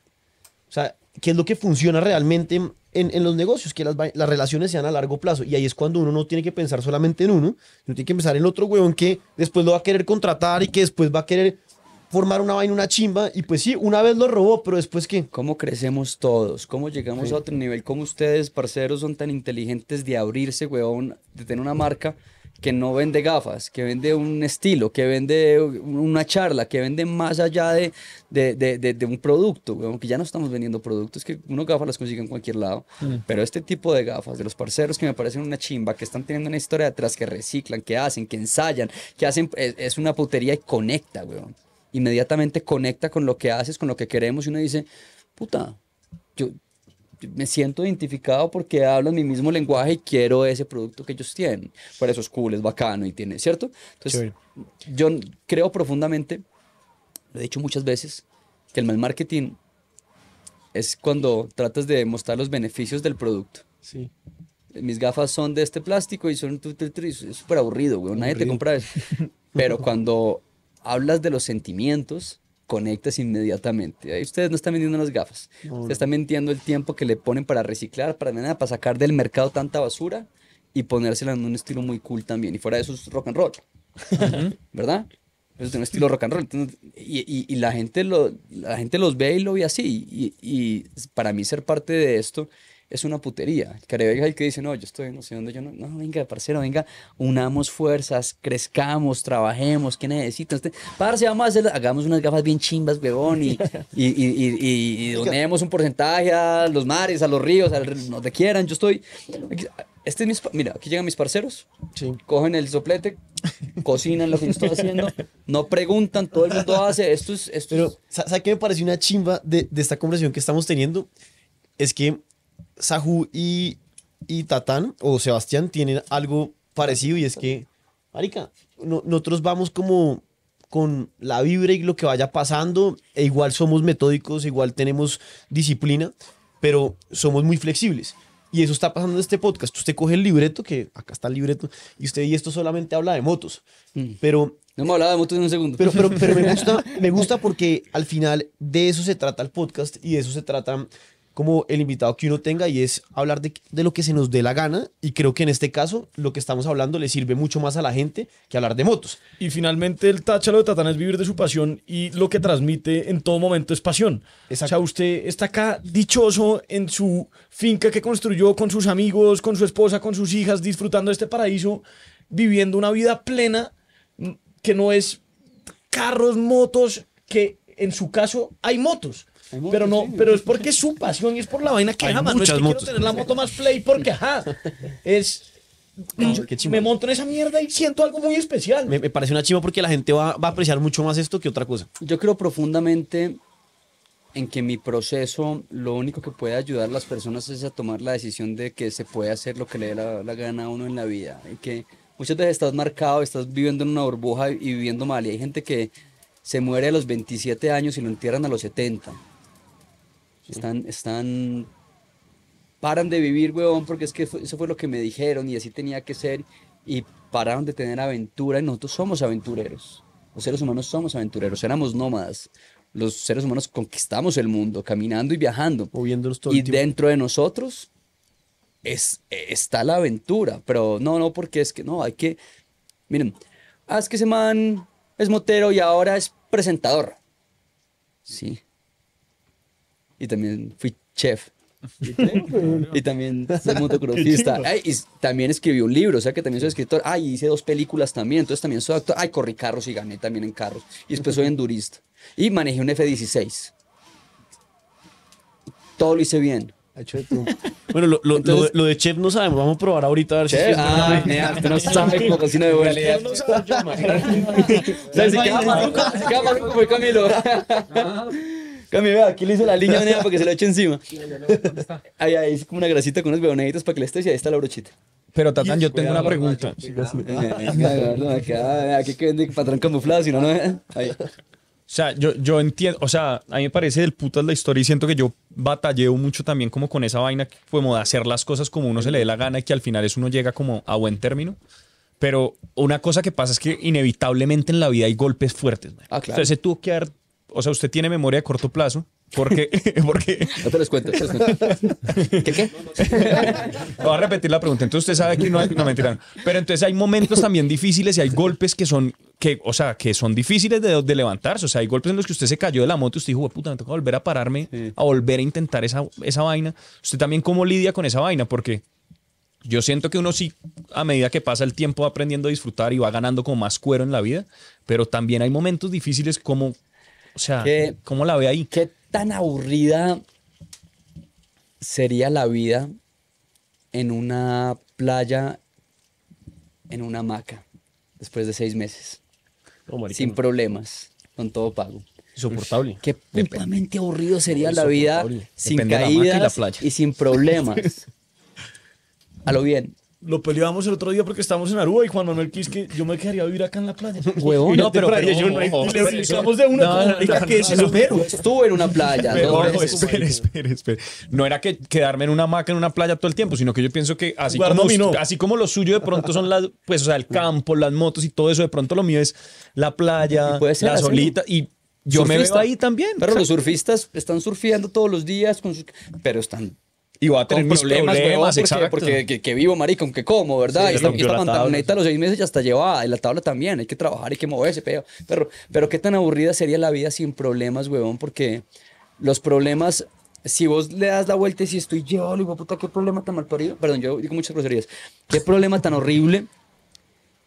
O sea, ¿qué es lo que funciona realmente en, los negocios? Que las, las, relaciones sean a largo plazo. Y ahí es cuando uno no tiene que pensar solamente en uno, uno tiene que pensar en otro huevón que después lo va a querer contratar y que después va a querer formar una vaina, una chimba. Y pues sí, una vez lo robó, pero después qué. ¿Cómo crecemos todos? ¿Cómo llegamos a otro nivel? ¿Cómo ustedes, parceros, son tan inteligentes de abrirse, huevón, de tener una marca? que no vende gafas, que vende un estilo, que vende una charla, que vende más allá de, de, un producto, que ya no estamos vendiendo productos, que uno gafas las consigue en cualquier lado, mm. pero este tipo de gafas, de los parceros que me parecen una chimba, que están teniendo una historia detrás, que reciclan, que hacen, que ensayan, que hacen, es, una putería y conecta, weón. Inmediatamente conecta con lo que haces, con lo que queremos y uno dice, puta, yo, me siento identificado porque en mi mismo lenguaje y quiero ese producto que ellos tienen. Por eso es cool, es bacano y tiene, ¿cierto? Entonces, yo creo profundamente, lo he dicho muchas veces, que el mal marketing es cuando tratas de mostrar los beneficios del producto. Sí. Mis gafas son de este plástico y son súper aburrido, güey. Nadie te compra eso. Pero cuando hablas de los sentimientos, conectas inmediatamente. Ahí ustedes no están vendiendo las gafas. ustedes están mintiendo el tiempo que le ponen para reciclar, para nada, para sacar del mercado tanta basura y ponérsela en un estilo muy cool también. Y fuera de eso es rock and roll. ¿Verdad? es un estilo rock and roll. y, la, gente lo, la gente los ve y lo ve así. Y, y para mí ser parte de esto es una putería. El que dice, no, yo estoy emocionando, yo no, no, venga, parcero, venga, unamos fuerzas, crezcamos, trabajemos, ¿qué necesitas? Parce, vamos a hacer, hagamos unas gafas bien chimbas, bebón, y, y, y, y, donemos un porcentaje a los mares, a los ríos, a donde quieran, yo estoy... Este es mi, mira, aquí llegan mis parceros, cogen el soplete, cocinan lo que yo estoy haciendo, no preguntan, todo el mundo hace, esto es... Esto Pero, ¿sabes qué me pareció una chimba de, de esta conversación que estamos teniendo? Es que Sahu y, Tatán o Sebastián tienen algo parecido y es que, Marica, nosotros vamos como con la vibra y lo que vaya pasando, e igual somos metódicos, igual tenemos disciplina, pero somos muy flexibles. Y eso está pasando en este podcast. Usted coge el libreto, que acá está el libreto, y usted y esto solamente habla de motos. Mm. Pero... No hemos hablado de motos en un segundo. Pero, me, gusta, me gusta porque al final de eso se trata el podcast y de eso se trata como el invitado que uno tenga y es hablar de, lo que se nos dé la gana y creo que en este caso lo que estamos hablando le sirve mucho más a la gente que hablar de motos. Y finalmente el tacha lo de Tatán es vivir de su pasión y lo que transmite en todo momento es pasión. O sea, usted está acá dichoso en su finca que construyó con sus amigos, con su esposa, con sus hijas, disfrutando de este paraíso, viviendo una vida plena que no es carros, motos, que en su caso hay motos pero no, pero es porque es su pasión y es por la vaina que ama. No es que quiero tener la moto más play porque ajá. Es. me monto en esa mierda y siento algo muy especial. Me, parece una chiva porque la gente va, a apreciar mucho más esto que otra cosa. Yo creo profundamente en que mi proceso lo único que puede ayudar a las personas es a tomar la decisión de que se puede hacer lo que le dé la, gana a uno en la vida. Y que muchas veces estás marcado, estás viviendo en una burbuja y viviendo mal. Y hay gente que se muere a los 27 años y lo entierran a los 70 están, están, paran de vivir, weón, porque es que eso fue lo que me dijeron y así tenía que ser. Y pararon de tener aventura y nosotros somos aventureros. Los seres humanos somos aventureros, éramos nómadas. Los seres humanos conquistamos el mundo caminando y viajando. Todo y dentro de nosotros es, e, está la aventura, pero no, no, porque es que no, hay que... Miren, haz ah, que ese man es motero y ahora es presentador. Sí y también fui chef. y también soy motocrossista. y también escribió un libro, o sea que también soy escritor. Ay, hice dos películas también, entonces también soy actor. Ay, corrí carros y gané también en carros. Y después soy endurista. Y manejé un F-16. Todo lo hice bien. Bueno, lo, lo, de, chef no sabemos. Vamos a probar ahorita a ver si. ah, mira, no sabe cómo cocina de buena. No sabes se queda maluco, se fue Camilo. Ah aquí le hice la línea de para que se lo eche encima. Ahí, ahí es como una grasita con unos veoneditos para que le estés y ahí está la brochita. Pero Tatán, yo tengo una pregunta. Aquí que vende patrón camuflado, si no, no. Eh, o sea, yo, yo entiendo, o sea, a mí me parece del puto la historia y siento que yo batalleo mucho también como con esa vaina, como de hacer las cosas como uno se le dé la gana y que al final eso uno llega como a buen término. Pero una cosa que pasa es que inevitablemente en la vida hay golpes fuertes. Ah, Entonces se tuvo que dar o sea, usted tiene memoria a corto plazo. Porque, porque... No te los cuento. Te ¿Qué qué? Voy a repetir la pregunta. Entonces usted sabe que no hay... No, mentira. Pero entonces hay momentos también difíciles y hay golpes que son, que, o sea, que son difíciles de, de levantarse. O sea, hay golpes en los que usted se cayó de la moto y usted dijo, puta, me toca volver a pararme, a volver a intentar esa, esa vaina. Usted también cómo lidia con esa vaina, porque yo siento que uno sí, a medida que pasa el tiempo, va aprendiendo a disfrutar y va ganando como más cuero en la vida, pero también hay momentos difíciles como o sea, ¿cómo la ve ahí? ¿Qué tan aburrida sería la vida en una playa, en una hamaca, después de seis meses? sin problemas, con todo pago. Insoportable. Qué putamente aburrido sería la vida sin caídas y sin problemas. a lo bien, lo peleábamos el otro día porque estábamos en Aruba y Juan Manuel que yo me quedaría a vivir acá en la playa. Huevón, no, pero, yo no, No, estuve en una playa. no, espere, espere, No era que quedarme en una maca en una playa todo el tiempo, sino que yo pienso que así como, lo suyo de pronto son las, pues, o sea, el campo, las motos y todo eso, de pronto lo mío es la playa, la solita y yo me veo ahí también. Pero los surfistas están surfeando todos los días, con pero están y va a tener problemas, porque, porque que, vivo, marica, aunque como, ¿verdad? y esta, pantaloneta los seis meses ya está llevada, y la tabla también, hay que trabajar, hay que moverse, pero, pero, pero qué tan aburrida sería la vida sin problemas, huevón, porque los problemas si vos le das la vuelta y si estoy yo, le puta, qué problema tan mal parido. Perdón, yo digo muchas groserías. Qué problema tan horrible.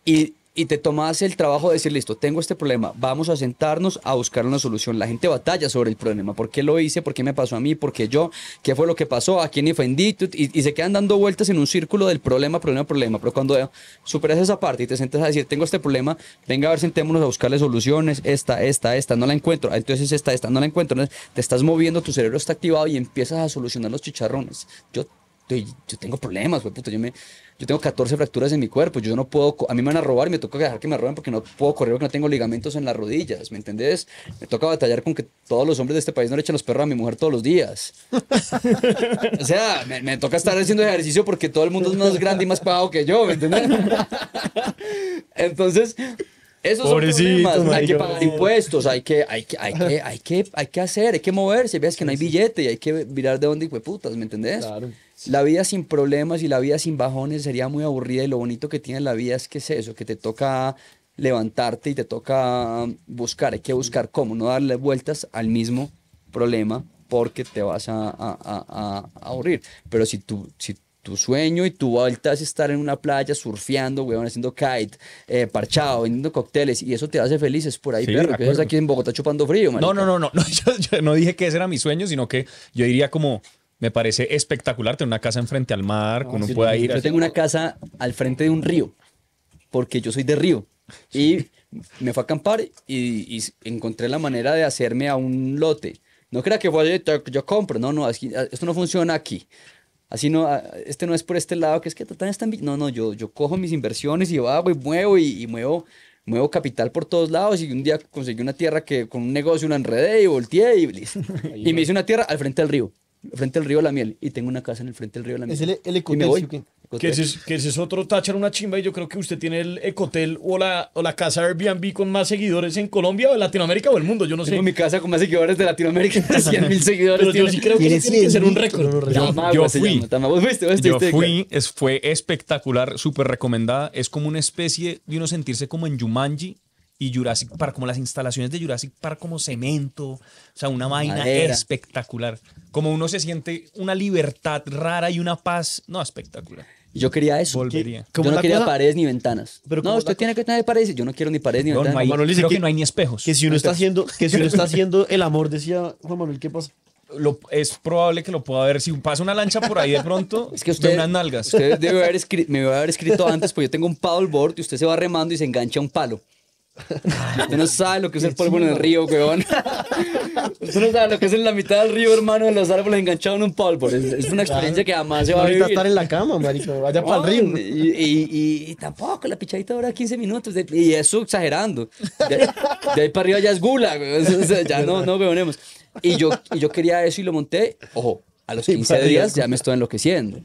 Y y te tomas el trabajo de decir, listo, tengo este problema, vamos a sentarnos a buscar una solución. La gente batalla sobre el problema, ¿por qué lo hice? ¿Por qué me pasó a mí? ¿Por qué yo? ¿Qué fue lo que pasó? ¿A quién ofendí? Y, se quedan dando vueltas en un círculo del problema, problema, problema. Pero cuando superas esa parte y te sentas a decir, tengo este problema, venga a ver, sentémonos a buscarle soluciones, esta, esta, esta, no la encuentro, ah, entonces esta, esta, no la encuentro. te estás moviendo, tu cerebro está activado y empiezas a solucionar los chicharrones. Yo yo tengo problemas, güey, yo, me, yo tengo 14 fracturas en mi cuerpo, yo no puedo, a mí me van a robar y me toca dejar que me roben porque no puedo correr porque no tengo ligamentos en las rodillas, ¿me entendés? Me toca batallar con que todos los hombres de este país no le echen los perros a mi mujer todos los días. o sea, me, toca estar haciendo ejercicio porque todo el mundo es más grande y más pagado que yo, ¿me entendés? Entonces... eso es son problemas. Hay que pagar impuestos, hay que, hay que, hay que, hay que, hay que hacer, hay que moverse. veas que no hay billete y hay que mirar de dónde, putas, ¿me entendés? Claro. La vida sin problemas y la vida sin bajones sería muy aburrida y lo bonito que tiene la vida es que es eso, que te toca levantarte y te toca buscar, hay que buscar cómo, no darle vueltas al mismo problema porque te vas a, a, a, a aburrir. Pero si tú, si tu sueño y tu vuelta es estar en una playa surfeando, weón, haciendo kite, eh, parchado, vendiendo cócteles y eso te hace feliz, es por ahí, perro, que estás aquí en Bogotá chupando frío, man. No, no, no, no, yo, no dije que ese era mi sueño, sino que yo diría como me parece espectacular tener una casa enfrente al mar, uno ir. Yo tengo una casa al frente de un río, porque yo soy de río. Y me fue a acampar y, encontré la manera de hacerme a un lote. No crea que fue yo compro, no, no, esto no funciona aquí. Así no, este no es por este lado, que es que tan están... No, no, yo, yo cojo mis inversiones y hago y muevo y, muevo muevo capital por todos lados y un día conseguí una tierra que con un negocio la enredé y volteé y, y me hice una tierra al frente del río frente al río La Miel y tengo una casa en el frente del río La Miel. Es el, ecotel. Que ese, es, otro tachar una chimba y yo creo que usted tiene el ecotel o la, o la casa Airbnb con más seguidores en Colombia o en Latinoamérica o el mundo, yo no tengo sé. mi casa con más seguidores de Latinoamérica, 100 mil seguidores. yo creo que tiene que ser un récord. Yo fui, yo fui, fue espectacular, súper recomendada. Es como una especie de uno sentirse como en Jumanji y Jurassic Park, como las instalaciones de Jurassic Park, como cemento, o sea, una vaina espectacular. Como uno se siente una libertad rara y una paz, no, espectacular. Yo quería eso. Volvería. Yo no quería paredes ni ventanas. no, usted tiene que tener paredes. Yo no quiero ni paredes ni no, ventanas. creo que, no hay ni espejos. Que si uno, está haciendo, que si uno está haciendo el amor, decía Juan Manuel, ¿qué pasa? Lo, es probable que lo pueda ver. Si pasa una lancha por ahí de pronto, es que usted, de unas nalgas. debe haber escrito, me debe haber escrito antes, porque yo tengo un paddleboard y usted se va remando y se engancha un palo. Usted no sabe lo que es el polvo en el río, weón. Usted no sabe lo que es en la mitad del río, hermano, de los árboles enganchados en un polvo. Es, una experiencia que jamás se va a vivir. Ahorita estar en la cama, marico. Vaya para el río. Y, tampoco, la pichadita dura 15 minutos. y eso exagerando. De, ahí para arriba ya es gula, weón. ya no, no Y yo, y yo quería eso y lo monté. Ojo, a los 15 días ya me estoy enloqueciendo.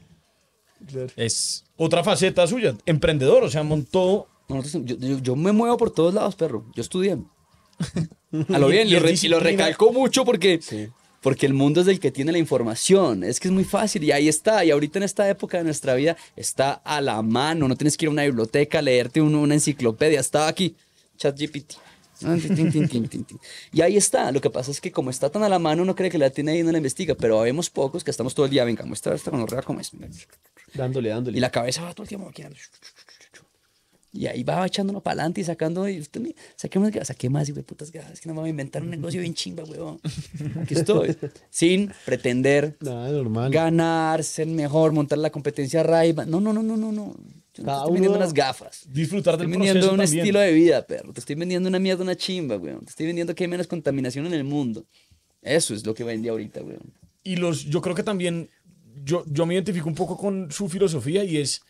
Es otra faceta suya, emprendedor. O sea, montó Em, yo, me muevo por todos lados, perro. Yo estudié. A lo bien, y, lo recalco mucho porque, porque el mundo es el que tiene la información. Es que es muy fácil y ahí está. Y ahorita en esta época de nuestra vida está a la mano. No tienes que ir a una biblioteca, leerte una enciclopedia. está aquí, ChatGPT. Ah, y ahí está. Lo que pasa es que como está tan a la mano, uno cree que la tiene ahí y no la investiga, pero vemos pocos que estamos todo el día, venga, muestra esta con los como Dándole, dándole. Y la cabeza va todo el tiempo aquí. Y ahí va echándonos para adelante y sacando. Y usted me, saqué más, saqué más, gafas. putas Es que no me voy a inventar un negocio bien chimba, huevón. Aquí estoy. sin pretender ganarse ganar, ser mejor, montar la competencia raiva. No, no, no, no, no, Yo te estoy vendiendo unas gafas. Disfrutar del proceso. Te estoy vendiendo un estilo de vida, perro. Te estoy vendiendo una mierda, una chimba, güey. Te estoy vendiendo que hay menos contaminación en el mundo. Eso es lo que vendí ahorita, güey. Y los, yo creo que también, yo, yo me identifico un poco con su filosofía y es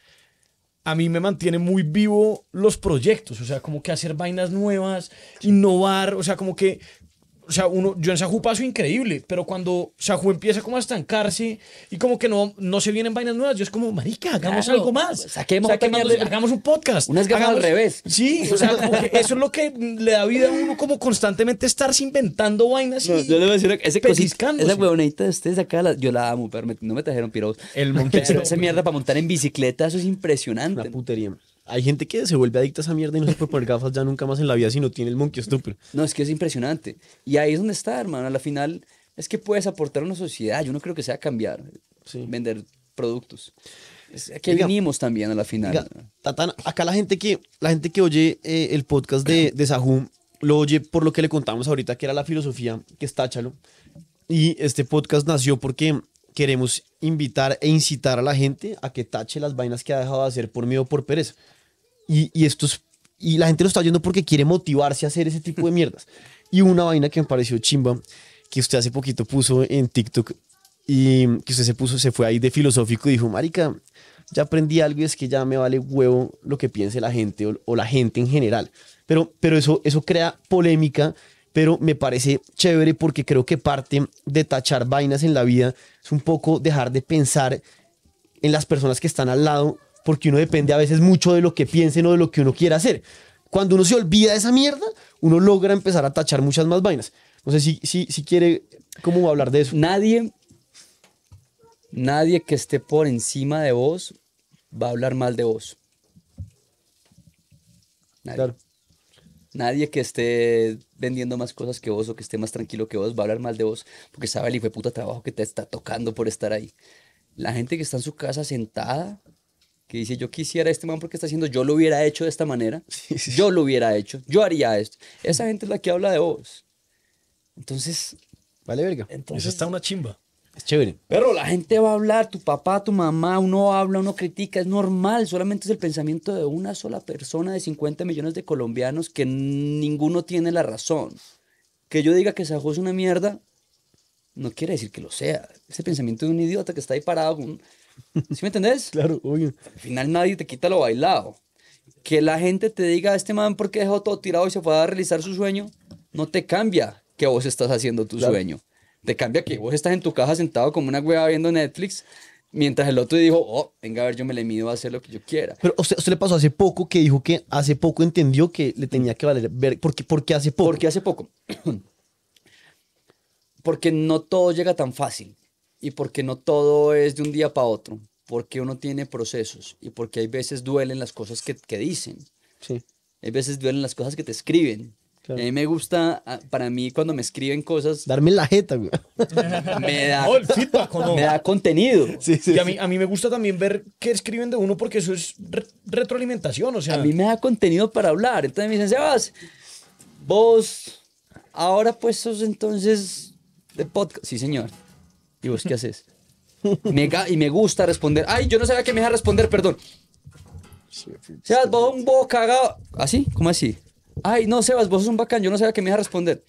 a mí me mantiene muy vivo los proyectos, o sea, como que hacer vainas nuevas, innovar, o sea, como que o sea, uno, yo en Sajú paso increíble, pero cuando Sajú empieza como a estancarse y como que no, no se vienen vainas nuevas, yo es como, marica, hagamos algo más. Saquemos, saquemos hagamos un podcast. Unas hagamos, al revés. Sí, o sea, eso es lo que le da vida a uno como constantemente estarse inventando vainas y yo le voy a decir, ese cosita, Esa huevoneta de ustedes acá, la, yo la amo, pero no me trajeron piros. El montero. Esa mierda para montar en bicicleta, eso es impresionante. Una putería hay gente que se vuelve adicta a esa mierda y no se puede poner gafas ya nunca más en la vida si no tiene el monkey estúpido. No, es que es impresionante. Y ahí es donde está, hermano. A la final es que puedes aportar a una sociedad. Yo no creo que sea cambiar, vender productos. Es que vinimos también a la final. acá la gente que, la gente que oye eh, el podcast de, de Sahum lo oye por lo que le contamos ahorita, que era la filosofía, que es chalo. Y este podcast nació porque queremos invitar e incitar a la gente a que tache las vainas que ha dejado de hacer por miedo o por pereza. Y, estos, y la gente lo está oyendo porque quiere motivarse a hacer ese tipo de mierdas. Y una vaina que me pareció chimba, que usted hace poquito puso en TikTok y que usted se puso, se fue ahí de filosófico y dijo, marica, ya aprendí algo y es que ya me vale huevo lo que piense la gente o, la gente en general. Pero, pero eso, eso crea polémica pero me parece chévere porque creo que parte de tachar vainas en la vida es un poco dejar de pensar en las personas que están al lado porque uno depende a veces mucho de lo que piensen o de lo que uno quiera hacer. Cuando uno se olvida de esa mierda, uno logra empezar a tachar muchas más vainas. No sé si, si, si quiere, ¿cómo va a hablar de eso? Nadie, nadie que esté por encima de vos va a hablar mal de vos. Nadie. Nadie que esté vendiendo más cosas que vos o que esté más tranquilo que vos va a hablar mal de vos porque sabe el hijo de puta trabajo que te está tocando por estar ahí. La gente que está en su casa sentada que dice, yo quisiera este man porque está haciendo, yo lo hubiera hecho de esta manera, yo lo hubiera hecho, yo haría esto. Esa gente es la que habla de vos. Entonces... Vale, verga. Entonces, Eso está una chimba. Es chévere. Pero la gente va a hablar, tu papá, tu mamá, uno habla, uno critica, es normal, solamente es el pensamiento de una sola persona de 50 millones de colombianos que ninguno tiene la razón. Que yo diga que Sajo es una mierda, no quiere decir que lo sea. Ese pensamiento de un idiota que está ahí parado con ¿Sí me entendés? claro, oye. Al final nadie te quita lo bailado. Que la gente te diga, este man, ¿por qué dejó todo tirado y se fue a realizar su sueño? No te cambia que vos estás haciendo tu sueño. Te cambia que vos estás en tu casa sentado como una wea viendo Netflix, mientras el otro dijo, oh, venga a ver, yo me le mido a hacer lo que yo quiera. Pero usted, le pasó hace poco que dijo que hace poco entendió que le tenía que valer ver. ¿Por qué, hace poco? hace poco. Porque no todo llega tan fácil y porque no todo es de un día para otro, porque uno tiene procesos y porque hay veces duelen las cosas que, que dicen. Sí. Hay veces duelen las cosas que te escriben. a mí me gusta, ah, para mí, cuando me escriben cosas. Darme la jeta, Me da, me da contenido. Sí, sí, y a mí, a mí me gusta también ver qué escriben de uno porque eso es retroalimentación, o sea. A mí me da contenido para hablar. Entonces me dicen, Sebas, vos ahora pues sos entonces de podcast. Sí, señor. ¿Y vos qué haces? y me gusta responder. Ay, yo no sabía que me iba a responder, perdón. Sebas, vos un cagado. ¿Así? ¿Cómo así? Ay, no, Sebas, vos sos un bacán, yo no sabía que me iba a responder.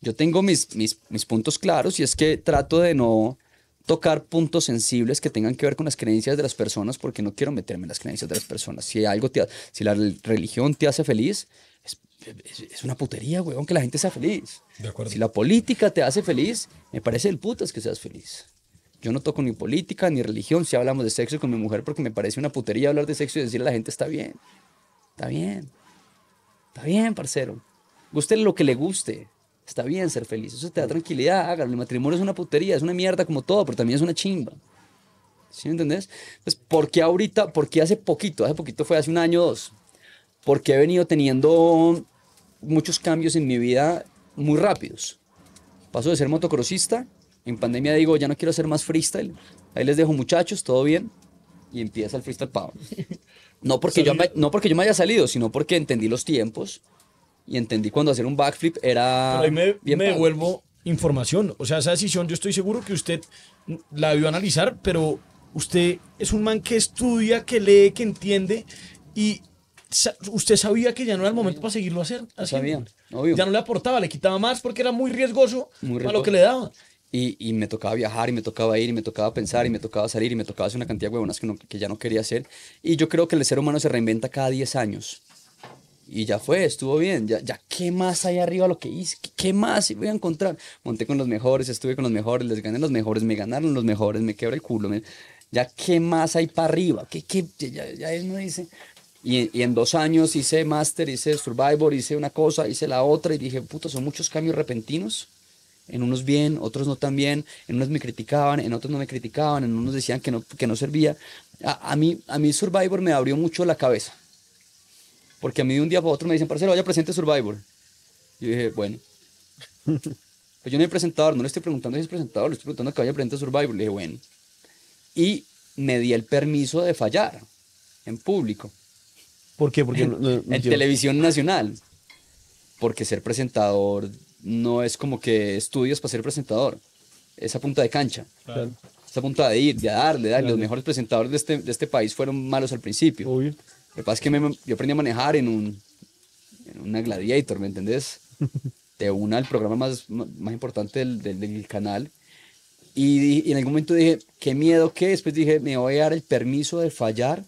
Yo tengo mis, mis, puntos claros y es que trato de no tocar puntos sensibles que tengan que ver con las creencias de las personas porque no quiero meterme en las creencias de las personas. Si algo si la religión te hace feliz, es una putería, weón, que la gente sea feliz. Si la política te hace feliz, me parece el putas que seas feliz. Yo no toco ni política ni religión si hablamos de sexo con mi mujer porque me parece una putería hablar de sexo y decirle a la gente está bien. Está bien. Está bien, parcero. Guste lo que le guste. Está bien ser feliz. Eso te da tranquilidad, hágalo. El matrimonio es una putería, es una mierda como todo, pero también es una chimba. ¿Sí me entendés? Pues, ¿por qué ahorita? ¿Por qué hace poquito? Hace poquito fue hace un año o dos. qué he venido teniendo muchos cambios en mi vida muy rápidos. Paso de ser motocrossista, en pandemia digo, ya no quiero hacer más freestyle, ahí les dejo muchachos, todo bien, y empieza el freestyle power. No porque, yo me, no porque yo me haya salido, sino porque entendí los tiempos y entendí cuando hacer un backflip era... me, devuelvo información, o sea, esa decisión yo estoy seguro que usted la vio analizar, pero usted es un man que estudia, que lee, que entiende y usted sabía que ya no era el momento para seguirlo hacer, haciendo. Sabía, obvio. Ya no le aportaba, le quitaba más porque era muy riesgoso, a para lo que le daba. Y, y, me tocaba viajar, y me tocaba ir, y me tocaba pensar, y me tocaba salir, y me tocaba hacer una cantidad de huevonas que, que ya no quería hacer. Y yo creo que el ser humano se reinventa cada 10 años. Y ya fue, estuvo bien. Ya, ya ¿qué más hay arriba lo que hice? ¿Qué, más voy a encontrar? Monté con los mejores, estuve con los mejores, les gané los mejores, me ganaron los mejores, me quebré el culo. ya, ¿qué más hay para arriba? ¿Qué, qué, ya, ya me dice, y, en dos años hice Master, hice Survivor, hice una cosa, hice la otra y dije, puta, son muchos cambios repentinos. En unos bien, otros no tan bien, en unos me criticaban, en otros no me criticaban, en unos decían que no, que no servía. A, mí, a mí Survivor me abrió mucho la cabeza. Porque a mí de un día para otro me dicen, parcero, vaya presente Survivor. Y yo dije, bueno. pues yo no he presentado no le estoy preguntando si es presentador, le estoy preguntando que vaya presente Survivor. Le dije, bueno. Y me di el permiso de fallar en público ¿Por qué? Porque en, televisión nacional. Porque ser presentador no es como que estudios para ser presentador. Esa punta de cancha. Claro. Esa punta de ir, de darle, darle. Los mejores presentadores de este, de este, país fueron malos al principio. Lo que pasa es que me, yo aprendí a manejar en, un, en una Gladiator, ¿me entendés? de una el programa más, más importante del, del, canal. Y, y, en algún momento dije, qué miedo que. Después dije, me voy a dar el permiso de fallar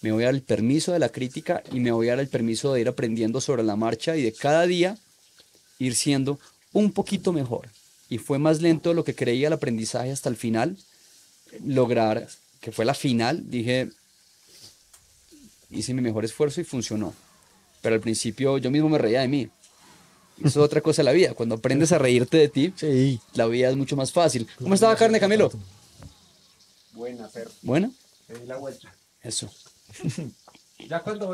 me voy a dar el permiso de la crítica y me voy a dar el permiso de ir aprendiendo sobre la marcha y de cada día ir siendo un poquito mejor. Y fue más lento de lo que creía el aprendizaje hasta el final, lograr, que fue la final, dije, hice mi mejor esfuerzo y funcionó. Pero al principio yo mismo me reía de mí. Eso es otra cosa la vida. Cuando aprendes a reírte de ti, la vida es mucho más fácil. ¿Cómo estaba carne, Camilo? Buena, perro. Buena. la vuelta. Eso ya cuando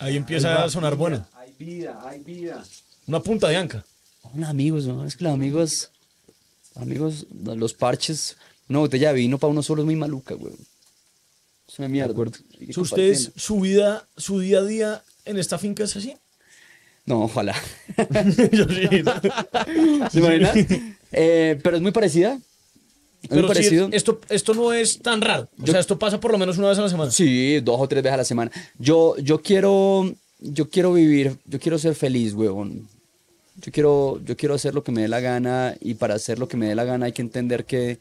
Ahí empieza a sonar buena Hay vida, hay vida. Una punta de anca. amigos, ¿no? es que los amigos, amigos, los parches, No, te ya vino para uno solo es muy maluca, güey. Es una mierda. ¿Ustedes, su vida, su día a día en esta finca es así? No, ojalá. ¿Se eh, pero es muy parecida. Pero esto, esto no es tan raro. O sea, esto pasa por lo menos una vez a la semana. Sí, dos o tres veces a la semana. Yo, yo quiero. Yo quiero vivir, yo quiero ser feliz, huevón. Yo quiero, yo quiero hacer lo que me dé la gana y para hacer lo que me dé la gana hay que entender que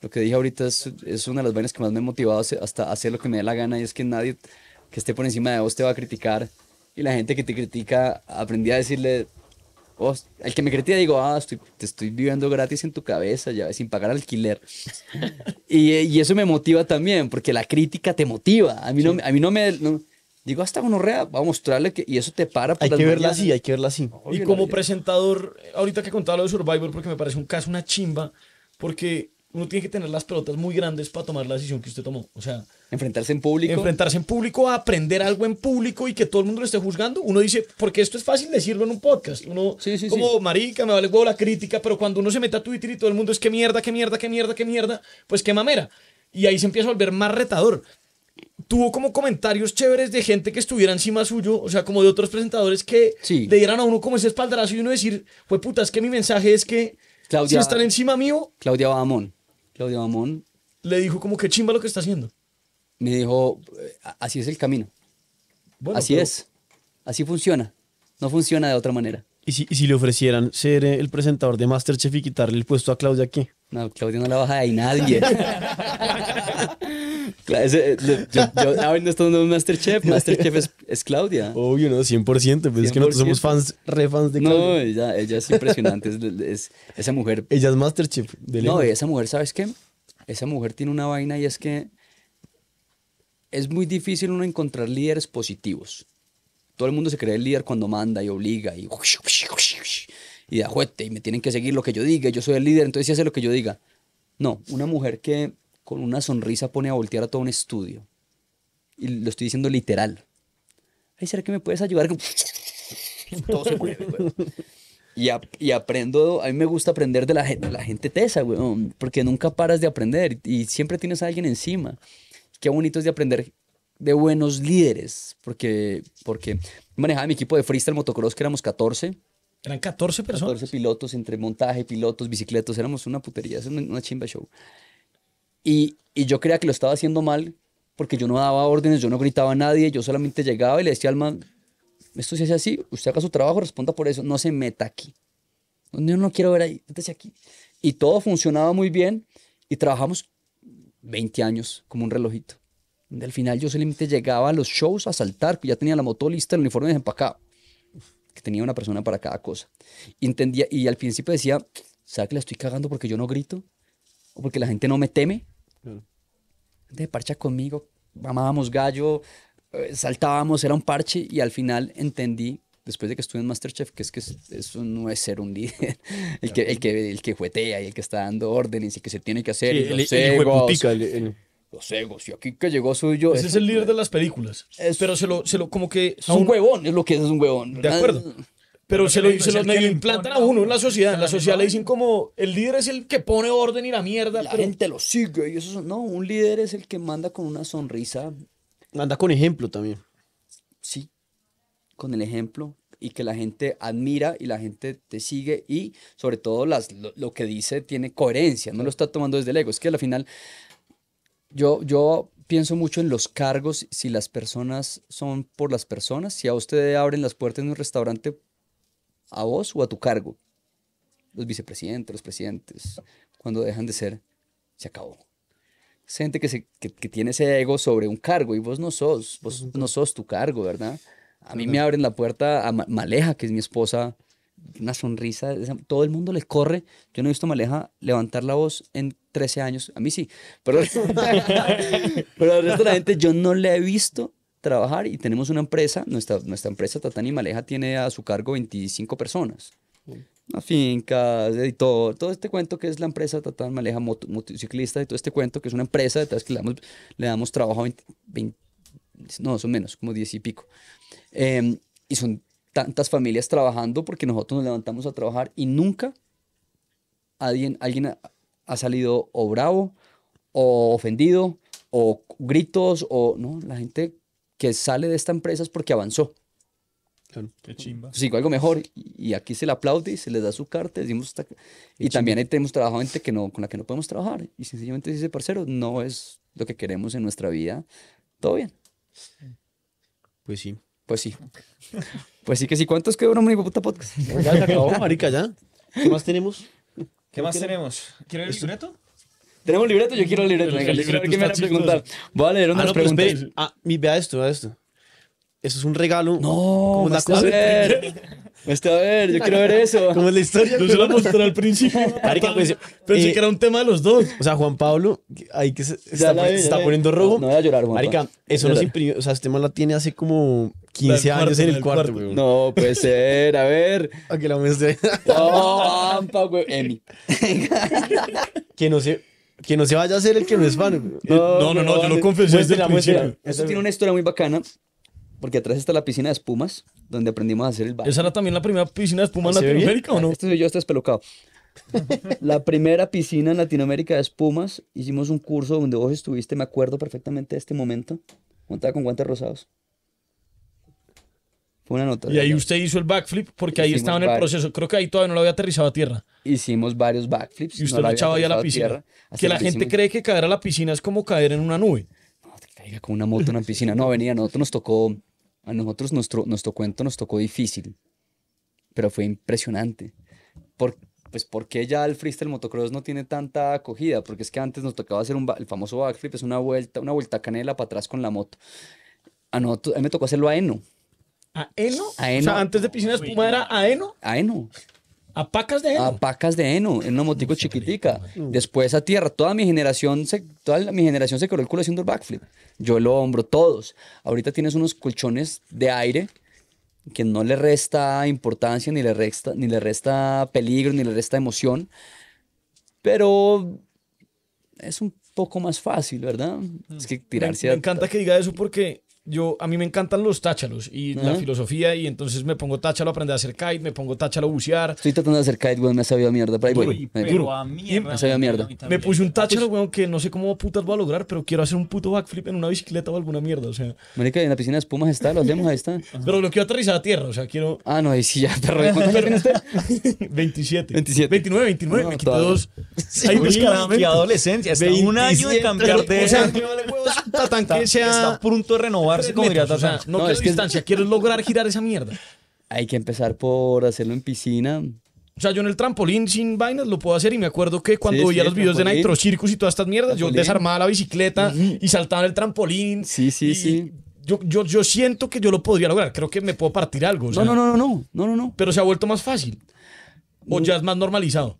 lo que dije ahorita es, es una de las vainas que más me ha motivado hasta hacer lo que me dé la gana y es que nadie que esté por encima de vos te va a criticar y la gente que te critica aprendí a decirle Oh, el que me critica digo, ah, te estoy viviendo gratis en tu cabeza, ya sin pagar alquiler. Eh, y, eso me motiva también, porque la crítica te motiva. A mí no, a mí no me... digo, hasta ah, rea, vamos a mostrarle que... Y eso te para. hay, que verla así, hay que verla así, y como presentador, ahorita que contaba lo de Survivor, porque me parece un caso, una chimba, porque uno tiene que tener las pelotas muy grandes para tomar la decisión que usted tomó. O sea, enfrentarse en público. Enfrentarse en público, a aprender algo en público y que todo el mundo lo esté juzgando. Uno dice, porque esto es fácil decirlo en un podcast. Uno, como marica, me vale huevo la crítica, pero cuando uno se mete a Twitter y todo el mundo es que mierda, que mierda, que mierda, que mierda, pues qué mamera. Y ahí se empieza a volver más retador. Tuvo como comentarios chéveres de gente que estuviera encima suyo, o sea, como de otros presentadores que le dieran a uno como ese espaldarazo y uno decir, fue puta, es que mi mensaje es que si están encima mío, Claudia Badamón. Claudio le dijo como que chimba lo que está haciendo. Me dijo, eh, así es el camino. así es. Así funciona. No funciona de otra manera. ¿Y si, si le ofrecieran ser eh, el presentador de Masterchef y quitarle el puesto a Claudia, ¿qué? No, Claudia no la baja de ahí nadie. Claro, eh, ah, no estamos en Masterchef, Masterchef es, Claudia. Obvio, ¿no? 100%, pues es que nosotros somos fans, re fans de Claudia. No, ella, es impresionante, es, esa mujer. Ella es Masterchef. no, esa mujer, ¿sabes qué? Esa mujer tiene una vaina y es que es muy difícil uno encontrar líderes positivos. Todo el mundo se cree el líder cuando manda y obliga y, y da y me tienen que seguir lo que yo diga, yo soy el líder, entonces sí hace lo que yo diga. No, una mujer que con una sonrisa pone a voltear a todo un estudio, y lo estoy diciendo literal. Ay, ¿será que me puedes ayudar? todo se Y, aprendo, a mí me gusta aprender de la, gente la gente tesa, weón, porque nunca paras de aprender y siempre tienes a alguien encima. Qué bonito es de aprender de buenos líderes, porque, porque manejaba mi equipo de freestyle motocross, que éramos 14. Eran 14 personas. 14 pilotos entre montaje, pilotos, bicicletas, éramos una putería, es una, chimba show. Y, y yo creía que lo estaba haciendo mal, porque yo no daba órdenes, yo no gritaba a nadie, yo solamente llegaba y le decía al man, esto se hace así, usted haga su trabajo, responda por eso, no se meta aquí. Yo no quiero ver ahí, métase aquí. Y todo funcionaba muy bien y trabajamos 20 años como un relojito. Al final yo solamente llegaba a los shows a saltar, pues ya tenía la moto lista, el uniforme desempacado, que tenía una persona para cada cosa. Y, entendía, y al principio decía, ¿sabes que la estoy cagando porque yo no grito? ¿O porque la gente no me teme? De parcha conmigo, mamábamos gallo, eh, saltábamos, era un parche y al final entendí, después de que estuve en Masterchef, que es que eso no es ser un líder. El, que, el, que, el que juetea y el que está dando órdenes y que se tiene que hacer. el, los egos. Y aquí que llegó suyo. Ese es, el líder de las películas. Es, pero se lo, como que. Es un, huevón, es lo que es, un huevón. De acuerdo. Pero, se lo, se lo implantan a uno en la sociedad. En la sociedad le dicen como el líder es el que pone orden y la mierda. La gente lo sigue y eso no. Un líder es el que manda con una sonrisa. Manda con ejemplo también. Sí, con el ejemplo y que la gente admira y la gente te sigue y sobre todo las, lo, lo que dice tiene coherencia, no lo está tomando desde el ego. Es que al final yo, pienso mucho en los cargos, si las personas son por las personas, si a usted abren las puertas en un restaurante a vos o a tu cargo. Los vicepresidentes, los presidentes, cuando dejan de ser, se acabó. Es gente que, se, que tiene ese ego sobre un cargo y vos no sos, vos no sos tu cargo, ¿verdad? A mí me abren la puerta a Maleja, que es mi esposa, una sonrisa, todo el mundo les corre. Yo no he visto a Maleja levantar la voz en 13 años, a mí sí, pero, pero la gente yo no le he visto trabajar y tenemos una empresa, nuestra, nuestra empresa Tatán y Maleja tiene a su cargo 25 personas. Mm. Una finca, y todo este cuento que es la empresa Tatán Maleja, motociclista y todo este cuento que es una empresa detrás que le damos, le damos trabajo a 20, no, son menos, como 10 y pico. Em, y son tantas familias trabajando porque nosotros nos levantamos a trabajar y nunca alguien, alguien ha, salido o bravo o ofendido o gritos o no, la gente que sale de esta empresa es porque avanzó. Claro, qué chimba. Sí, pues algo mejor. Y aquí se le aplaude y se les da su carta. Decimos Y también ahí tenemos trabajadores gente que no, con la que no podemos trabajar. Y sencillamente dice, parcero, no es lo que queremos en nuestra vida. Todo bien. Pues sí. Pues sí. Pues sí que sí. ¿Cuántos quedó un puta podcast? Ya se acabó, marica, ya. ¿Qué más tenemos? ¿Qué, más tenemos? tenemos? ver el libreto? Tenemos libreto, yo quiero el libreto. Venga, libreto ¿Qué me van a preguntar? Voy a leer ah, no, pues ah, vea esto, vea esto. Eso es un regalo. No, una cosa. A ver. Este, a ver, yo quiero ver eso. ¿Cómo es la historia? No se lo mostré al principio. Marica, pues, eh, pensé que era un tema de los dos. O sea, Juan Pablo, ahí que se, está, poniendo rojo. No, voy a llorar, Juan Marica, eso este tema la tiene hace como 15 años en el, cuarto, No, puede ser, a ver. A que la muestre. Oh, Emi. que no se. no se vaya a hacer el que no es fan. No, no, no, no, yo lo confesé desde la muestra. Eso tiene una historia muy bacana, porque atrás está la piscina de espumas, donde aprendimos a hacer el baile. ¿Esa era también la primera piscina de espumas en ¿Ah, Latinoamérica o no? Este soy yo, este pelocado. la primera piscina en Latinoamérica de espumas, hicimos un curso donde vos estuviste, me acuerdo perfectamente de este momento, montada con guantes rosados. Y ahí usted hizo el backflip porque ahí estaba en el proceso. Creo que ahí todavía no lo había aterrizado a tierra. Hicimos varios backflips. Y usted no lo echaba ahí a la piscina. que la gente cree que caer a la piscina es como caer en una nube. No, te caiga con una moto en una piscina. No, venía, a nosotros nos tocó, a nosotros nuestro, nuestro cuento nos tocó difícil, pero fue impresionante. Por, pues porque ya el freestyle motocross no tiene tanta acogida, porque es que antes nos tocaba hacer el famoso backflip, es una vuelta, una vuelta canela para atrás con la moto. A, nosotros, a mí me tocó hacerlo a Eno ¿A eno antes de piscina de espuma era a eno A pacas de heno. A pacas de heno, en una motico chiquitica. Mm. Después a tierra. Toda mi generación se, toda mi generación se quebró el culo haciendo el backflip. Yo lo hombro, todos. Ahorita tienes unos colchones de aire que no le resta importancia, ni le resta, ni le resta peligro, ni le resta emoción. Pero es un poco más fácil, ¿verdad? Es que mm. tirarse. Me, encanta que diga eso porque yo, a mí me encantan los táchalos y la filosofía, y entonces me pongo táchalo a aprender a hacer kite, me pongo táchalo a bucear. Estoy tratando de hacer kite, weón, me ha sabido mierda, pero ahí voy. Pero A mí me ha sabido mierda. Me puse un ah, pues táchalo, weón, que no sé cómo putas voy a lograr, pero quiero hacer un puto backflip en una bicicleta o alguna mierda, o sea. Marica, en la piscina de espumas está, los hacemos, ahí está. pero lo quiero aterrizar a tierra, o sea, quiero... Ah, no, ahí sí ya, perro. 27. 29, 29, me quito dos. Sí, ahí descaradamente. adolescencia, un año de cambiar de... O sea, que sea... Está a punto de renovar no, no distancia, quieres quiero lograr girar esa mierda. Hay que empezar por hacerlo en piscina. O sea, yo en el trampolín sin vainas lo puedo hacer y me acuerdo que cuando veía los videos de Nitro Circus y todas estas mierdas, yo desarmaba la bicicleta y saltaba en el trampolín. Sí, sí, sí. Yo, yo, yo, siento que yo lo podría lograr. Creo que me puedo partir algo. no, no, no, no, no, no, no. Pero se ha vuelto más fácil. O mm. ya es más normalizado.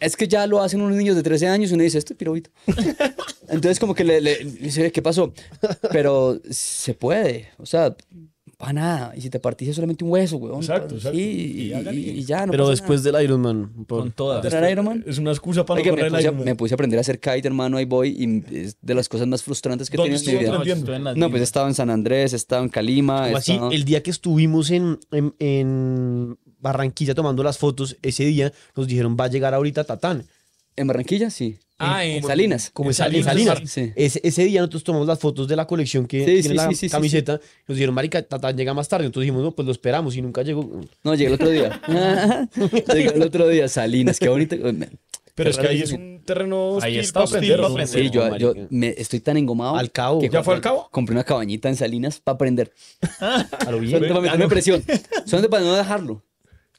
Es que ya lo hacen unos niños de 13 años y uno dice, este pirobito. Entonces como que le, le, dice, ¿qué pasó? Pero se puede, o sea, para nada. Y si te partiste solamente un hueso, weón. Exacto, pues, Y, ya, no Pero después del Ironman Con todas. Ironman? Es una excusa para no correr el Me puse a aprender a hacer kite, hermano, ahí voy. Y es de las cosas más frustrantes que he en mi vida. No, pues he estado en San Andrés, he estado en Calima. así, el día que estuvimos en, en, en Barranquilla tomando las fotos, ese día nos dijeron, va a llegar ahorita Tatán. ¿En Barranquilla? Sí. Ah, en, Salinas. Como en Salinas. Ese, ese, día nosotros tomamos las fotos de la colección que tiene la camiseta. Nos dijeron, marica, Tatán llega más tarde. Entonces dijimos, no, pues lo esperamos y nunca llegó. No, llegó el otro día. llegó el otro día, Salinas, qué bonito. Pero es que ahí es un terreno ahí está, hostil para aprender. Sí, yo, yo me estoy tan engomado. Al cabo. ¿Ya fue al cabo? Compré una cabañita en Salinas para aprender. a lo bien. para meterme presión. Solamente para no dejarlo.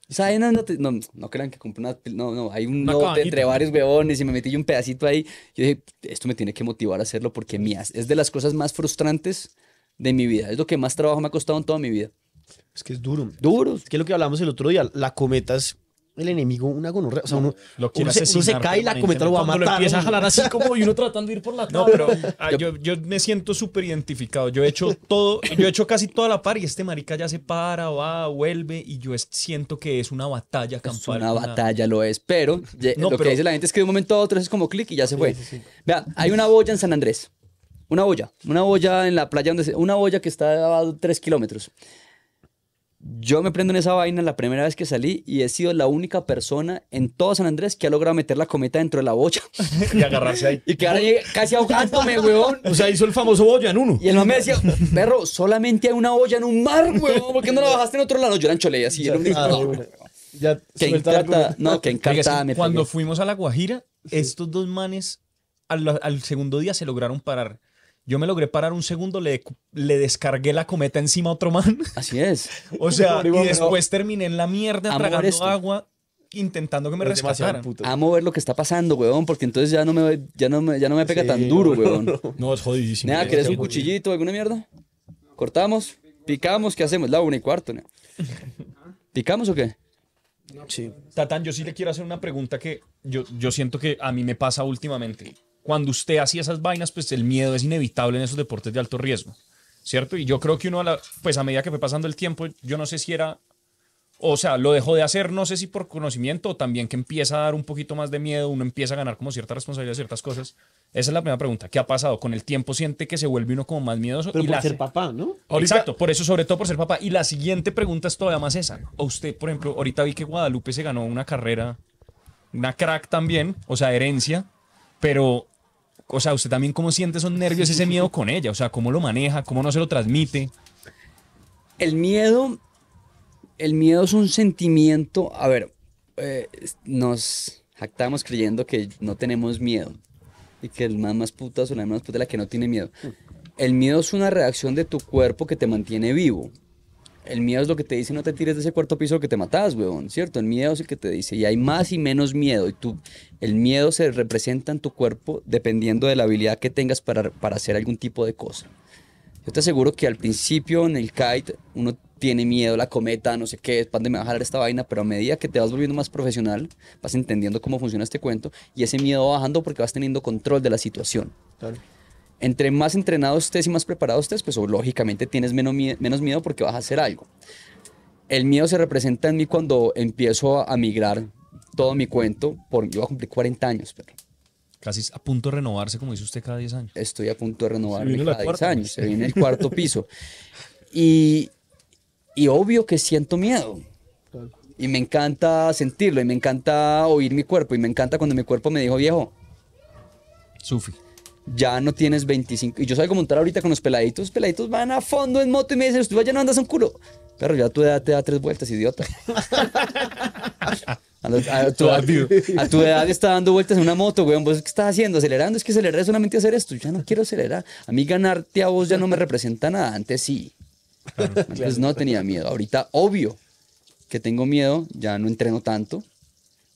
O sea, no, no, crean que compré una. No, no, hay un note entre varios huevones y me metí yo un pedacito ahí. Yo dije, esto me tiene que motivar a hacerlo porque mías. Es de las cosas más frustrantes de mi vida. Es lo que más trabajo me ha costado en toda mi vida. Es que es duro. Duro. Es que lo que hablamos el otro día, la cometa es el enemigo una gonorrea. O sea, uno, se, cae y la cometa lo va a matar. empieza a jalar así como yo uno tratando de ir por la tabla. No, pero ah, yo, me siento súper identificado. Yo he hecho todo, yo he hecho casi toda la par y este marica ya se para, va, vuelve y yo siento que es una batalla campal. Es una, batalla, lo es. Pero no, lo pero... que dice la gente es que de un momento a otro es como clic y ya se fue. Vea, hay una boya en San Andrés. Una boya. Una boya en la playa donde se, Una boya que está a 3 kilómetros. Yo me prendo en esa vaina la primera vez que salí y he sido la única persona en todo San Andrés que ha logrado meter la cometa dentro de la bocha. y agarrarse ahí. Y que ahora casi ahogándome, weón. O sea, hizo el famoso boya en uno. Y el mamá me decía, perro, solamente hay una olla en un mar, weón. ¿Por qué no la bajaste en otro lado? Yo era en así. Ya, ah, ya que encanta, no, que encanta. Cuando fuimos a La Guajira, estos dos manes al segundo día se lograron parar. Yo me logré parar un segundo, le, le descargué la cometa encima a otro man. Así es. o sea, y después terminé en la mierda tragando agua intentando que me Pero rescataran. Amo ver lo que está pasando, weón, porque entonces ya no me, ya no ya no me pega tan duro, weón. No, es jodidísimo. Nada, ¿querés un cuchillito alguna mierda? ¿Cortamos? ¿Picamos? ¿Qué hacemos? La una y cuarto, ¿Picamos o qué? Sí. Tatán, yo sí le quiero hacer una pregunta que yo, yo siento que a mí me pasa últimamente cuando usted hacía esas vainas, pues el miedo es inevitable en esos deportes de alto riesgo, ¿cierto? Y yo creo que uno, pues a medida que fue pasando el tiempo, yo no sé si era, o sea, lo dejó de hacer, no sé si por conocimiento o también que empieza a dar un poquito más de miedo, uno empieza a ganar como cierta responsabilidad, de ciertas cosas. Esa es la primera pregunta. ¿Qué ha pasado? Con el tiempo siente que se vuelve uno como más miedoso. Pero y por ser papá, ¿no? Exacto, por eso, sobre todo por ser papá. Y la siguiente pregunta es todavía más esa. O usted, por ejemplo, ahorita vi que Guadalupe se ganó una carrera, una crack también, o sea, herencia, pero o sea, usted también cómo siente esos nervios, ese miedo con ella, o sea, cómo lo maneja, cómo no se lo transmite. El miedo, el miedo es un sentimiento, a ver, eh, nos jactamos creyendo que no tenemos miedo y que el más más son o la más puta la que no tiene miedo. Mm. El miedo es una reacción de tu cuerpo que te mantiene vivo. El miedo es lo que te dice, no te tires de ese cuarto piso que te matas, weón, ¿cierto? El miedo es el que te dice, y hay más y menos miedo, y tú, el miedo se representa en tu cuerpo dependiendo de la habilidad que tengas para, hacer algún tipo de cosa. Yo te aseguro que al principio en el kite uno tiene miedo, la cometa, no sé qué, pan de me va a jalar esta vaina, pero a medida que te vas volviendo más profesional, vas entendiendo cómo funciona este cuento, y ese miedo va bajando porque vas teniendo control de la situación. Claro. Entre más entrenados estés y más preparado estés, pues lógicamente tienes menos, menos miedo porque vas a hacer algo. El miedo se representa en mí cuando empiezo a, migrar todo mi cuento. porque yo a cumplir 40 años, pero casi a punto de renovarse, como dice usted, cada 10 años. Estoy a punto de renovarme cada 10 años, pues. se viene el cuarto piso. Y, y, obvio que siento miedo. Y me encanta sentirlo, y me encanta oír mi cuerpo, y me encanta cuando mi cuerpo me dijo, viejo. Sufi ya no tienes 25. Y yo salgo a montar ahorita con los peladitos. Los peladitos van a fondo en moto y me dicen, usted ya no andas un culo. Pero ya tu edad te da tres vueltas, idiota. a, tu, edad está dando vueltas en una moto, weón. ¿Vos qué estás haciendo? ¿Acelerando? Es que acelerar es solamente hacer esto. ya no quiero acelerar. A mí ganarte a vos ya no me representa nada. Antes sí. Antes no tenía miedo. Ahorita, obvio que tengo miedo. Ya no entreno tanto.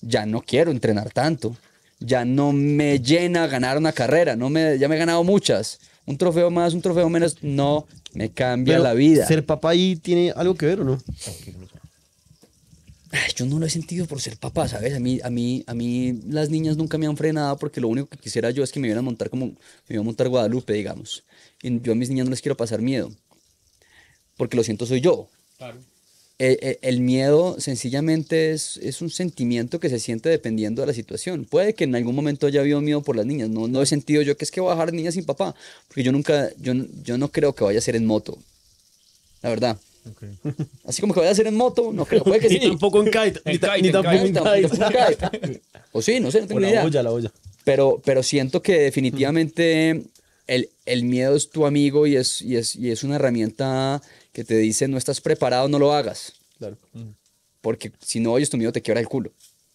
Ya no quiero entrenar tanto ya no me llena ganar una carrera, no me, ya me he ganado muchas. Un trofeo más, un trofeo menos, no me cambia la vida. ¿Ser papá ahí tiene algo que ver o no? yo no lo he sentido por ser papá, ¿sabes? A mí, a mí, a mí las niñas nunca me han frenado porque lo único que quisiera yo es que me vieran a montar como me iba a montar Guadalupe, digamos. Y yo a mis niñas no les quiero pasar miedo. Porque lo siento, soy yo. Claro. E, e, el, miedo sencillamente es, es, un sentimiento que se siente dependiendo de la situación. Puede que en algún momento haya habido miedo por las niñas. No, no he sentido yo que es que voy a dejar niñas sin papá. Porque yo nunca, yo, yo no creo que vaya a ser en moto. La verdad. Así como que vaya a ser en moto, no creo. que sí. Ni tampoco en kite. Ni, tampoco en kite. O sí, no sé, no tengo la idea. Olla, la olla. Pero, pero siento que definitivamente el, el miedo es tu amigo y es, y es, y es una herramienta que te dice no estás preparado, no lo hagas. Claro. Porque si no oyes tu miedo te quiebra el culo.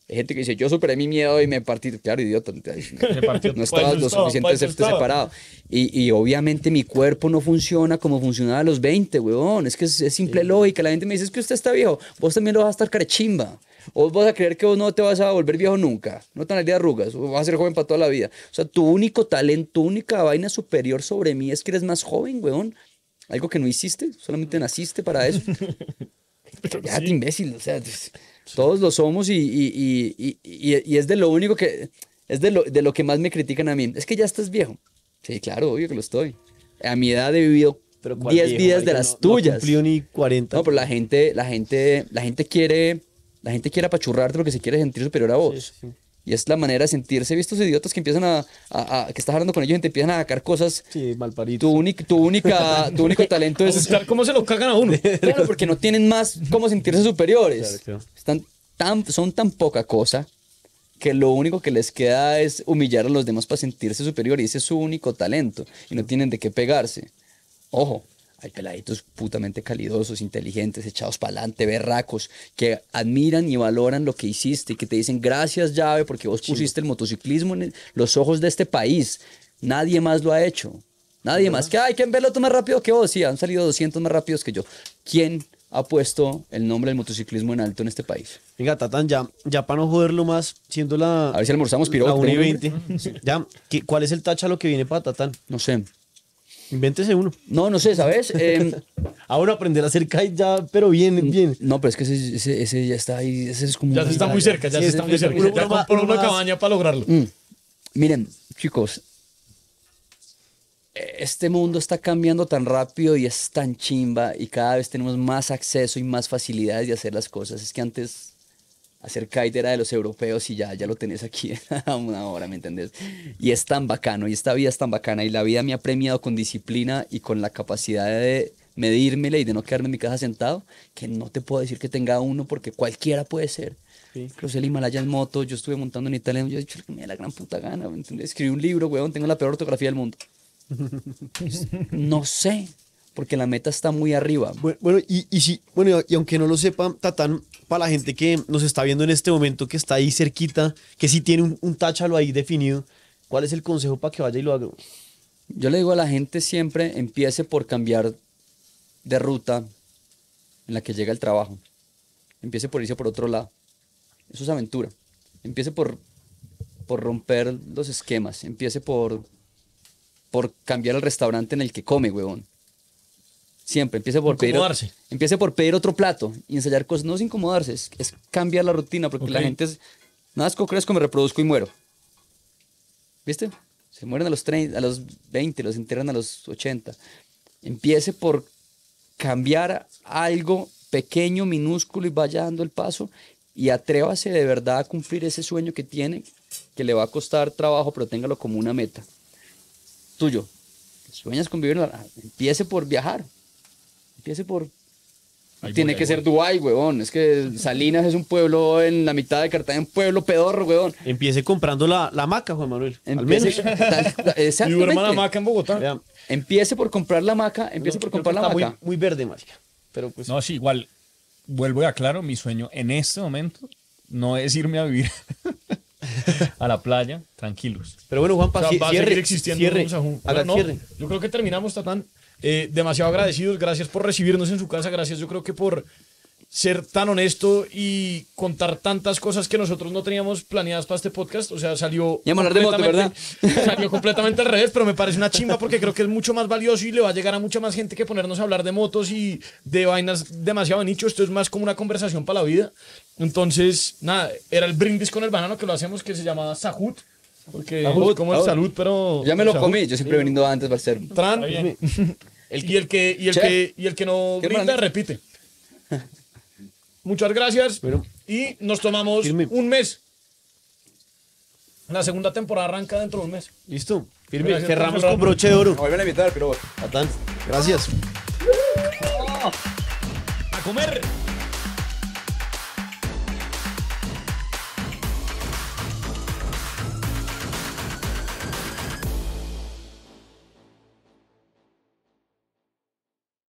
Hay gente que dice, yo superé mi miedo y me partí. Claro, idiota, no, no estabas lo suficientemente separado. Y, y, obviamente mi cuerpo no funciona como funcionaba a los 20, weón. Es que es, simple lógica. La gente me dice, es que usted está viejo. Vos también lo vas a estar carechimba. O vas a creer que vos no te vas a volver viejo nunca. No tan de arrugas. vas a ser joven para toda la vida. O sea, tu único talento, tu única vaina superior sobre mí es que eres más joven, weón algo que no hiciste, solamente naciste para eso. ya, imbécil, o sea, pues, todos lo somos y, y, y, y, es de lo único que, es de lo, de lo que más me critican a mí. Es que ya estás viejo. Sí, claro, obvio que lo estoy. A mi edad he vivido 10 vidas de las tuyas. No ni 40. No, pero la gente, la gente, la gente quiere, la gente quiere apachurrarte porque se quiere sentir superior a vos. Sí, sí. Y es la manera de sentirse vistos idiotas que empiezan a, que estás hablando con ellos y te empiezan a sacar cosas. Sí, Tu, tu, tu único talento es. estar cómo se lo cagan a uno. Claro, porque no tienen más cómo sentirse superiores. Están tan, son tan poca cosa que lo único que les queda es humillar a los demás para sentirse superior y ese es su único talento y no tienen de qué pegarse. Ojo, hay peladitos putamente calidosos, inteligentes, echados para adelante, berracos, que admiran y valoran lo que hiciste y que te dicen gracias llave porque vos pusiste el motociclismo en los ojos de este país. Nadie más lo ha hecho. Nadie más. Que hay quien ve el más rápido que vos. Sí, han salido 200 más rápidos que yo. ¿Quién ha puesto el nombre del motociclismo en alto en este país. Venga, Tatán, ya, ya para no joderlo más, siendo la. A ver si almorzamos piro. La 1 y ¿cuál es el tacha lo que viene para Tatán? No sé. Invéntese uno. No, no sé, ¿sabes? Em, Ahora aprender a hacer kite ya, pero bien, bien. No, pero es que ese, ya está ahí. Ese es como ya se está muy cerca, ya se está muy cerca. Ya compró una cabaña para lograrlo. Mm. Miren, chicos, e, este mundo está cambiando tan rápido y es tan chimba y cada vez tenemos más acceso y más facilidades de hacer las cosas. Es que antes hacer kite de los europeos y ya, ya lo tenés aquí a una hora, ¿me entendés? Y es tan bacano, y esta vida es tan bacana, y la vida me ha premiado con disciplina y con la capacidad de medirme y de no quedarme en mi casa sentado, que no te puedo decir que tenga uno porque cualquiera puede ser. Sí. Crucé el Himalaya en moto, yo estuve montando en Italia, yo he dicho, me da la gran puta gana, ¿me entendés? Escribí un libro, weón, tengo la peor ortografía del mundo. no sé, porque la meta está muy arriba. Bueno, y, si, bueno, y aunque no lo sepan, Tatán, para la gente que nos está viendo en este momento, que está ahí cerquita, que sí tiene un, táchalo ahí definido, ¿cuál es el consejo para que vaya y lo haga? Yo le digo a la gente siempre, empiece por cambiar de ruta en la que llega el trabajo. Empiece por irse por otro lado. Eso es aventura. Empiece por, por romper los esquemas. Empiece por, por cambiar el restaurante en el que come, huevón. Siempre, empiece por, pedir, empiece por pedir otro plato y ensayar cosas. No es incomodarse, es, cambiar la rutina, porque la gente es, nazco, crezco, me reproduzco y muero. ¿Viste? Se mueren a los, a los 20, los enterran a los 80. Empiece por cambiar algo pequeño, minúsculo y vaya dando el paso y atrévase de verdad a cumplir ese sueño que tiene, que le va a costar trabajo, pero téngalo como una meta. Tuyo. Sueñas con vivir, empiece por viajar, Empiece por... Tiene que ser Dubái, huevón. Es que Salinas es un pueblo en la mitad de Cartagena, un pueblo pedorro, weón Empiece comprando la, maca, Juan Manuel. Empiece, Mi hermana maca en Bogotá. empiece por comprar la maca, empiece por comprar la maca. Muy, verde, marica. Pero pues- No, sí, igual, vuelvo y aclaro, mi sueño en este momento no es irme a vivir a la playa, tranquilos. Pero bueno, Juan, o a, la, no, Yo creo que terminamos, Tatán. Eh, demasiado agradecidos, gracias por recibirnos en su casa, gracias yo creo que por ser tan honesto y contar tantas cosas que nosotros no teníamos planeadas para este podcast. O sea, salió. Y hablar de moto, ¿verdad? Salió completamente al revés, pero me parece una chimba porque creo que es mucho más valioso y le va a llegar a mucha más gente que ponernos a hablar de motos y de vainas demasiado nicho. Esto es más como una conversación para la vida. Entonces, nada, era el brindis con el banano que lo hacemos que se llamaba Sahut. Porque pues, como el salud, pero. Ya me lo comí, yo siempre sí. antes antes a ser. Tran. y el que, y el que, no brinda, repite. Muchas gracias. y nos tomamos un mes. La segunda temporada arranca dentro de un mes. Listo. Firme. Cerramos con broche de oro. Me vuelven a invitar, pero. Atán. Gracias. A comer.